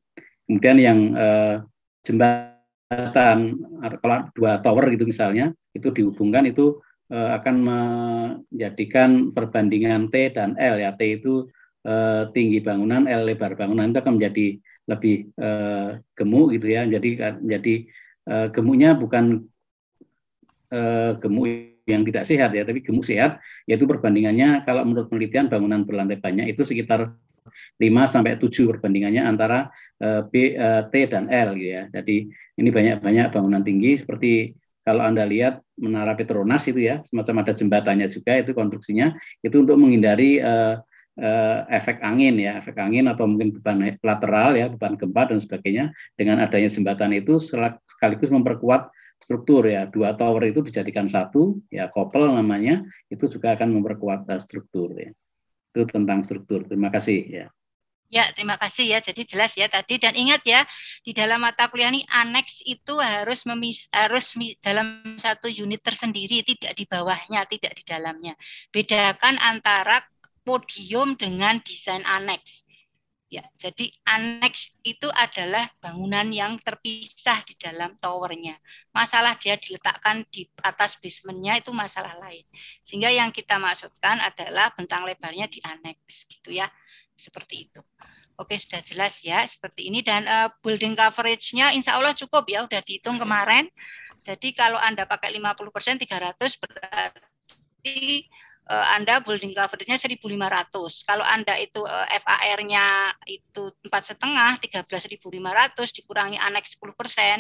kemudian yang uh, jembatan atau dua tower gitu misalnya itu dihubungkan itu uh, akan menjadikan perbandingan T dan L ya T itu tinggi bangunan L lebar bangunan itu akan menjadi lebih uh, gemuk gitu ya. Jadi kan, jadi uh, gemuknya bukan uh, gemuk yang tidak sehat ya, tapi gemuk sehat yaitu perbandingannya kalau menurut penelitian bangunan berlantai banyak itu sekitar 5 sampai 7 perbandingannya antara uh, B, uh, T dan L gitu ya. Jadi ini banyak-banyak bangunan tinggi seperti kalau Anda lihat Menara Petronas itu ya, semacam ada jembatannya juga itu konstruksinya itu untuk menghindari uh, uh, efek angin ya, efek angin atau mungkin beban lateral ya, beban gempa dan sebagainya. Dengan adanya jembatan itu sekaligus memperkuat struktur ya. Dua tower itu dijadikan satu ya, kopel namanya, itu juga akan memperkuat eh, struktur ya. Itu tentang struktur. Terima kasih ya. Ya, terima kasih ya. Jadi jelas ya tadi dan ingat ya di dalam mata kuliah ini aneks itu harus memis harus dalam satu unit tersendiri, tidak di bawahnya, tidak di dalamnya. Bedakan antara podium dengan desain annex Ya, jadi annex itu adalah bangunan yang terpisah di dalam towernya. Masalah dia diletakkan di atas basementnya itu masalah lain. Sehingga yang kita maksudkan adalah bentang lebarnya di annex gitu ya, seperti itu. Oke sudah jelas ya seperti ini dan uh, building coverage-nya insya Allah cukup ya sudah dihitung kemarin. Jadi kalau anda pakai 50 persen 300 berarti Eh, Anda building coverage-nya 1.500. Kalau Anda itu eh, FAR-nya itu empat setengah 13.500 dikurangi aneks 10 persen,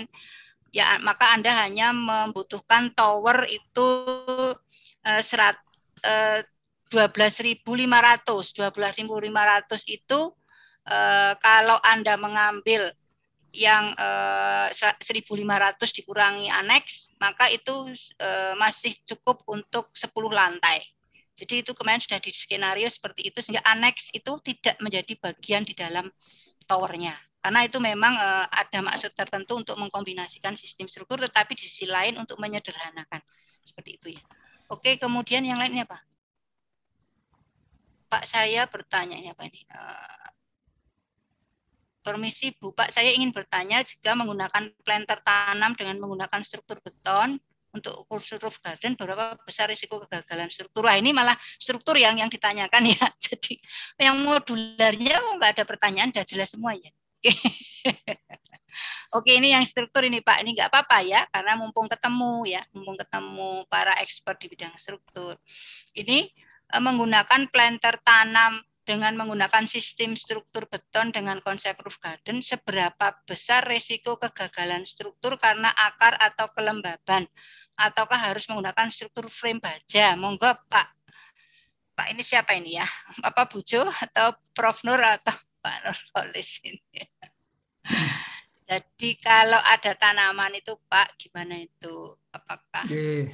ya maka Anda hanya membutuhkan tower itu eh, dua serat ribu 12.500. 12.500 itu eh, kalau Anda mengambil yang eh, 1.500 dikurangi aneks, maka itu eh, masih cukup untuk 10 lantai. Jadi itu kemarin sudah di skenario seperti itu sehingga aneks itu tidak menjadi bagian di dalam towernya. Karena itu memang eh, ada maksud tertentu untuk mengkombinasikan sistem struktur, tetapi di sisi lain untuk menyederhanakan seperti itu ya. Oke, kemudian yang lainnya apa? Pak saya bertanya ya, ini apa eh, ini? permisi Bu Pak, saya ingin bertanya jika menggunakan planter tanam dengan menggunakan struktur beton untuk kursus roof garden berapa besar risiko kegagalan struktur. Nah, ini malah struktur yang yang ditanyakan ya. *laughs* Jadi yang modularnya oh, nggak ada pertanyaan, sudah jelas semuanya. *laughs* Oke, ini yang struktur ini Pak, ini nggak apa-apa ya, karena mumpung ketemu ya, mumpung ketemu para expert di bidang struktur. Ini eh, menggunakan planter tanam dengan menggunakan sistem struktur beton dengan konsep roof garden, seberapa besar risiko kegagalan struktur karena akar atau kelembaban ataukah harus menggunakan struktur frame baja? Monggo Pak. Pak ini siapa ini ya? Bapak Bujo atau Prof Nur atau Pak Nur Polis ini. Jadi kalau ada tanaman itu Pak gimana itu? Apakah? Ye.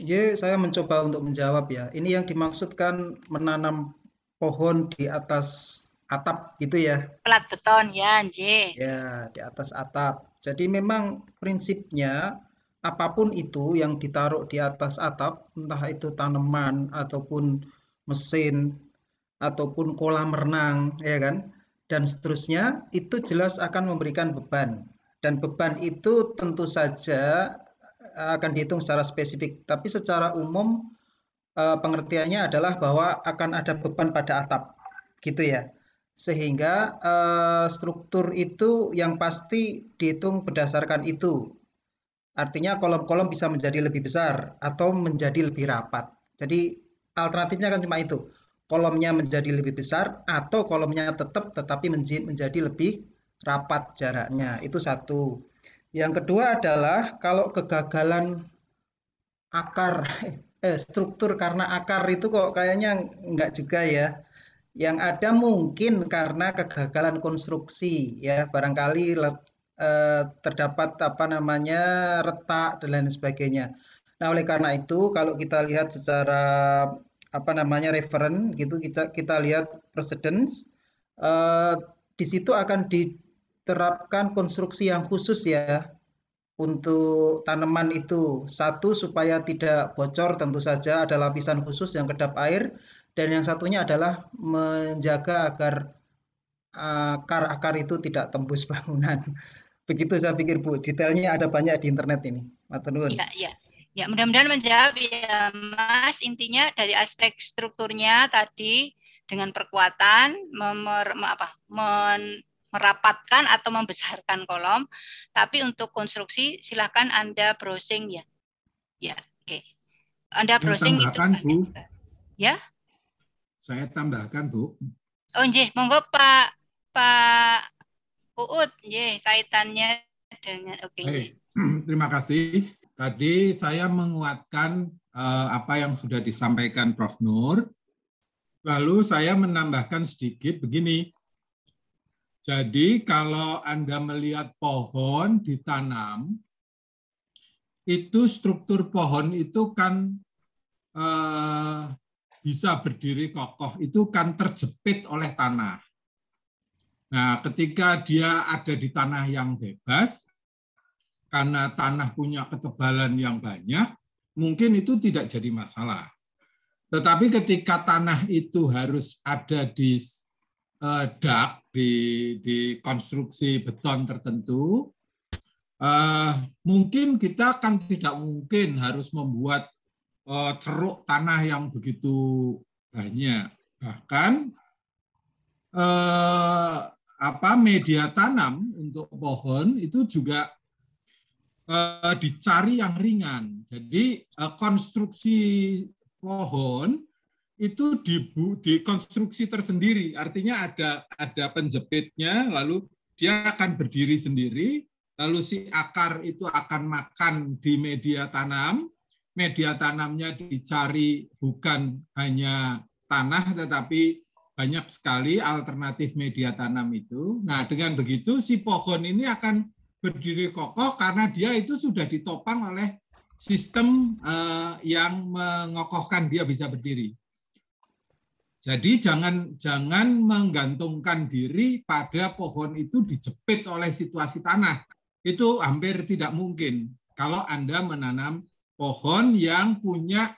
Ye, saya mencoba untuk menjawab ya. Ini yang dimaksudkan menanam pohon di atas atap gitu ya. Plat beton ya, Anji. Ya, di atas atap. Jadi memang prinsipnya apapun itu yang ditaruh di atas atap, entah itu tanaman ataupun mesin ataupun kolam renang, ya kan? Dan seterusnya itu jelas akan memberikan beban. Dan beban itu tentu saja eh, akan dihitung secara spesifik, tapi secara umum eh, pengertiannya adalah bahwa akan ada beban pada atap, gitu ya. Sehingga eh, struktur itu yang pasti dihitung berdasarkan itu, Artinya kolom-kolom bisa menjadi lebih besar atau menjadi lebih rapat. Jadi alternatifnya kan cuma itu. Kolomnya menjadi lebih besar atau kolomnya tetap tetapi menjadi lebih rapat jaraknya. Itu satu. Yang kedua adalah kalau kegagalan akar *laughs* eh, struktur karena akar itu kok kayaknya enggak juga ya. Yang ada mungkin karena kegagalan konstruksi ya, barangkali Eh, terdapat apa namanya retak dan lain sebagainya. Nah, oleh karena itu kalau kita lihat secara apa namanya referen gitu kita kita lihat precedence uh, di situ akan diterapkan konstruksi yang khusus ya untuk tanaman itu. Satu supaya tidak bocor tentu saja ada lapisan khusus yang kedap air dan yang satunya adalah menjaga agar eh, akar -akar itu tidak tembus bangunan. Begitu saya pikir Bu, detailnya ada banyak di internet ini. Matenun. Iya, iya. Ya, mudah-mudahan menjawab ya Mas. Intinya dari aspek strukturnya tadi dengan perkuatan memer, apa, men, merapatkan atau membesarkan kolom. Tapi untuk konstruksi silahkan Anda browsing ya. Ya, oke. Okay. Anda browsing saya tambahkan, itu. Bu. Ya. Saya tambahkan, Bu. Oh, monggo Pak Pak Uut, ye, kaitannya dengan oke. Okay. *clears throat* Hey, terima kasih. Tadi saya menguatkan uh, apa yang sudah disampaikan Prof Nur. Lalu saya menambahkan sedikit begini. Jadi kalau Anda melihat pohon ditanam, itu struktur pohon itu kan eh, bisa berdiri kokoh, itu kan terjepit oleh tanah. Nah, ketika dia ada di tanah yang bebas, karena tanah punya ketebalan yang banyak, mungkin itu tidak jadi masalah. Tetapi ketika tanah itu harus ada di uh, dak, di, di konstruksi beton tertentu, uh, mungkin kita kan tidak mungkin harus membuat uh, ceruk tanah yang begitu banyak. Bahkan uh, apa media tanam untuk pohon itu juga eh, dicari yang ringan. Jadi eh, konstruksi pohon itu dibu di konstruksi tersendiri. Artinya ada ada penjepitnya, lalu dia akan berdiri sendiri, lalu si akar itu akan makan di media tanam. Media tanamnya dicari bukan hanya tanah tetapi banyak sekali alternatif media tanam itu. Nah, dengan begitu si pohon ini akan berdiri kokoh karena dia itu sudah ditopang oleh sistem uh, yang mengokohkan dia bisa berdiri. Jadi jangan jangan menggantungkan diri pada pohon itu dijepit oleh situasi tanah. Itu hampir tidak mungkin kalau Anda menanam pohon yang punya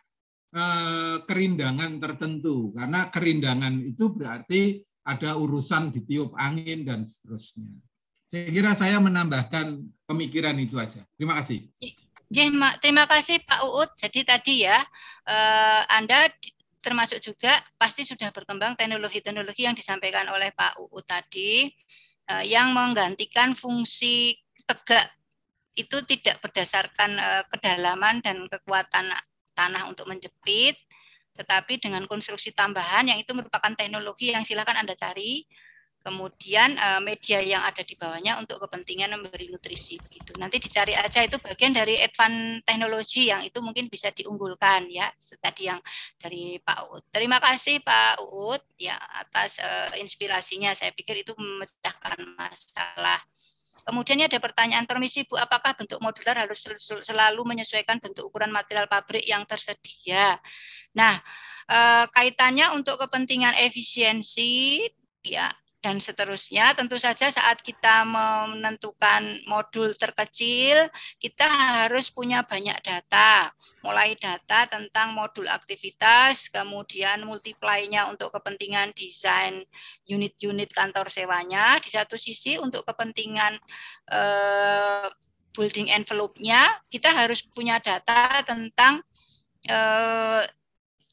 Eh, kerindangan tertentu karena kerindangan itu berarti ada urusan ditiup angin dan seterusnya. Saya kira saya menambahkan pemikiran itu aja. Terima kasih. Ya, Terima kasih Pak Uut. Jadi tadi ya eh, Anda termasuk juga pasti sudah berkembang teknologi-teknologi yang disampaikan oleh Pak Uut tadi eh, yang menggantikan fungsi tegak itu tidak berdasarkan kedalaman dan kekuatan tanah untuk menjepit, tetapi dengan konstruksi tambahan yang itu merupakan teknologi yang silakan Anda cari. Kemudian eh, media yang ada di bawahnya untuk kepentingan memberi nutrisi begitu. Nanti dicari aja itu bagian dari advance teknologi yang itu mungkin bisa diunggulkan ya. Tadi yang dari Pak Uut. Terima kasih Pak Uut ya atas uh, inspirasinya. Saya pikir itu memecahkan masalah Kemudian ada pertanyaan permisi Bu, apakah bentuk modular harus selalu menyesuaikan bentuk ukuran material pabrik yang tersedia? Nah, eh, kaitannya untuk kepentingan efisiensi ya dan seterusnya. Tentu saja saat kita menentukan modul terkecil, kita harus punya banyak data. Mulai data tentang modul aktivitas, kemudian multiply-nya untuk kepentingan desain unit-unit kantor sewanya. Di satu sisi untuk kepentingan eh, building envelope-nya, kita harus punya data tentang eh,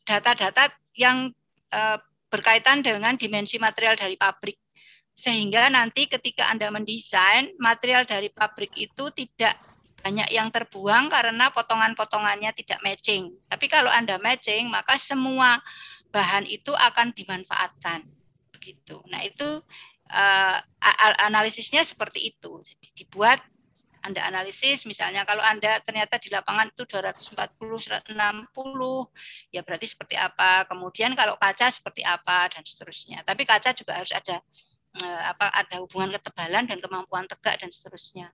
data-data eh, yang eh, berkaitan dengan dimensi material dari pabrik. Sehingga nanti ketika Anda mendesain, material dari pabrik itu tidak banyak yang terbuang karena potongan-potongannya tidak matching. Tapi kalau Anda matching, maka semua bahan itu akan dimanfaatkan. Begitu. Nah, itu uh, analisisnya seperti itu. Jadi dibuat anda analisis misalnya kalau Anda ternyata di lapangan itu 240 160 ya berarti seperti apa. Kemudian kalau kaca seperti apa dan seterusnya. Tapi kaca juga harus ada eh, apa ada hubungan ketebalan dan kemampuan tegak dan seterusnya.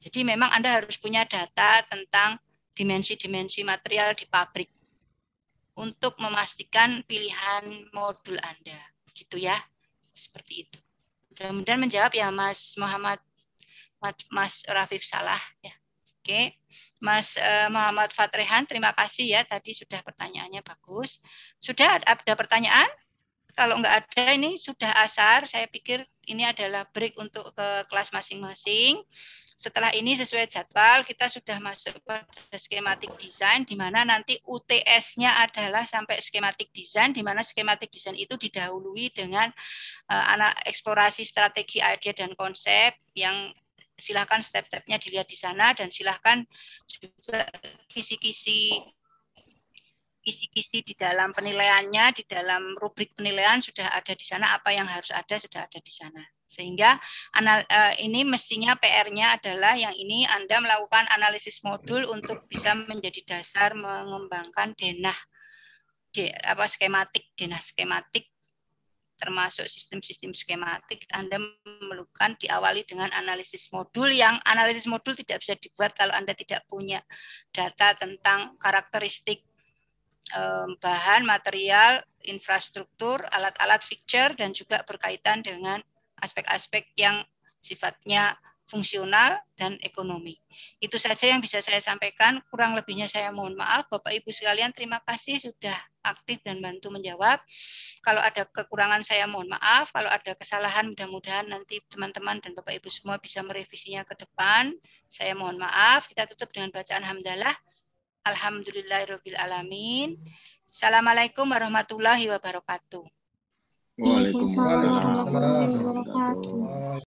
Jadi memang Anda harus punya data tentang dimensi-dimensi material di pabrik untuk memastikan pilihan modul Anda. gitu ya. Seperti itu. Mudah-mudahan menjawab ya Mas Muhammad. Mas Rafif Salah ya. Oke. Mas eh, Muhammad Fatrehan, terima kasih ya tadi sudah pertanyaannya bagus. Sudah ada pertanyaan? Kalau enggak ada ini sudah asar, saya pikir ini adalah break untuk ke kelas masing-masing. Setelah ini sesuai jadwal kita sudah masuk pada skematik desain di mana nanti UTS-nya adalah sampai skematik desain di mana skematik desain itu didahului dengan eh, anak eksplorasi strategi ide dan konsep yang silahkan step-stepnya dilihat di sana dan silahkan juga kisi-kisi kisi-kisi di dalam penilaiannya, di dalam rubrik penilaian sudah ada di sana, apa yang harus ada sudah ada di sana. Sehingga eh, ini mestinya PR-nya adalah yang ini Anda melakukan analisis modul untuk bisa menjadi dasar mengembangkan denah de, apa skematik denah skematik termasuk sistem-sistem skematik, Anda memerlukan diawali dengan analisis modul yang analisis modul tidak bisa dibuat kalau Anda tidak punya data tentang karakteristik bahan, material, infrastruktur, alat-alat fixture, dan juga berkaitan dengan aspek-aspek yang sifatnya fungsional, dan ekonomi. Itu saja yang bisa saya sampaikan. Kurang lebihnya saya mohon maaf. Bapak Ibu sekalian terima kasih sudah aktif dan bantu menjawab. Kalau ada kekurangan saya mohon maaf. Kalau ada kesalahan mudah-mudahan nanti teman-teman dan Bapak Ibu semua bisa merevisinya ke depan. Saya mohon maaf. Kita tutup dengan bacaan hamdalah. Alhamdulillahirabbil alamin. Assalamualaikum warahmatullahi wabarakatuh. Waalaikumsalam warahmatullahi wabarakatuh.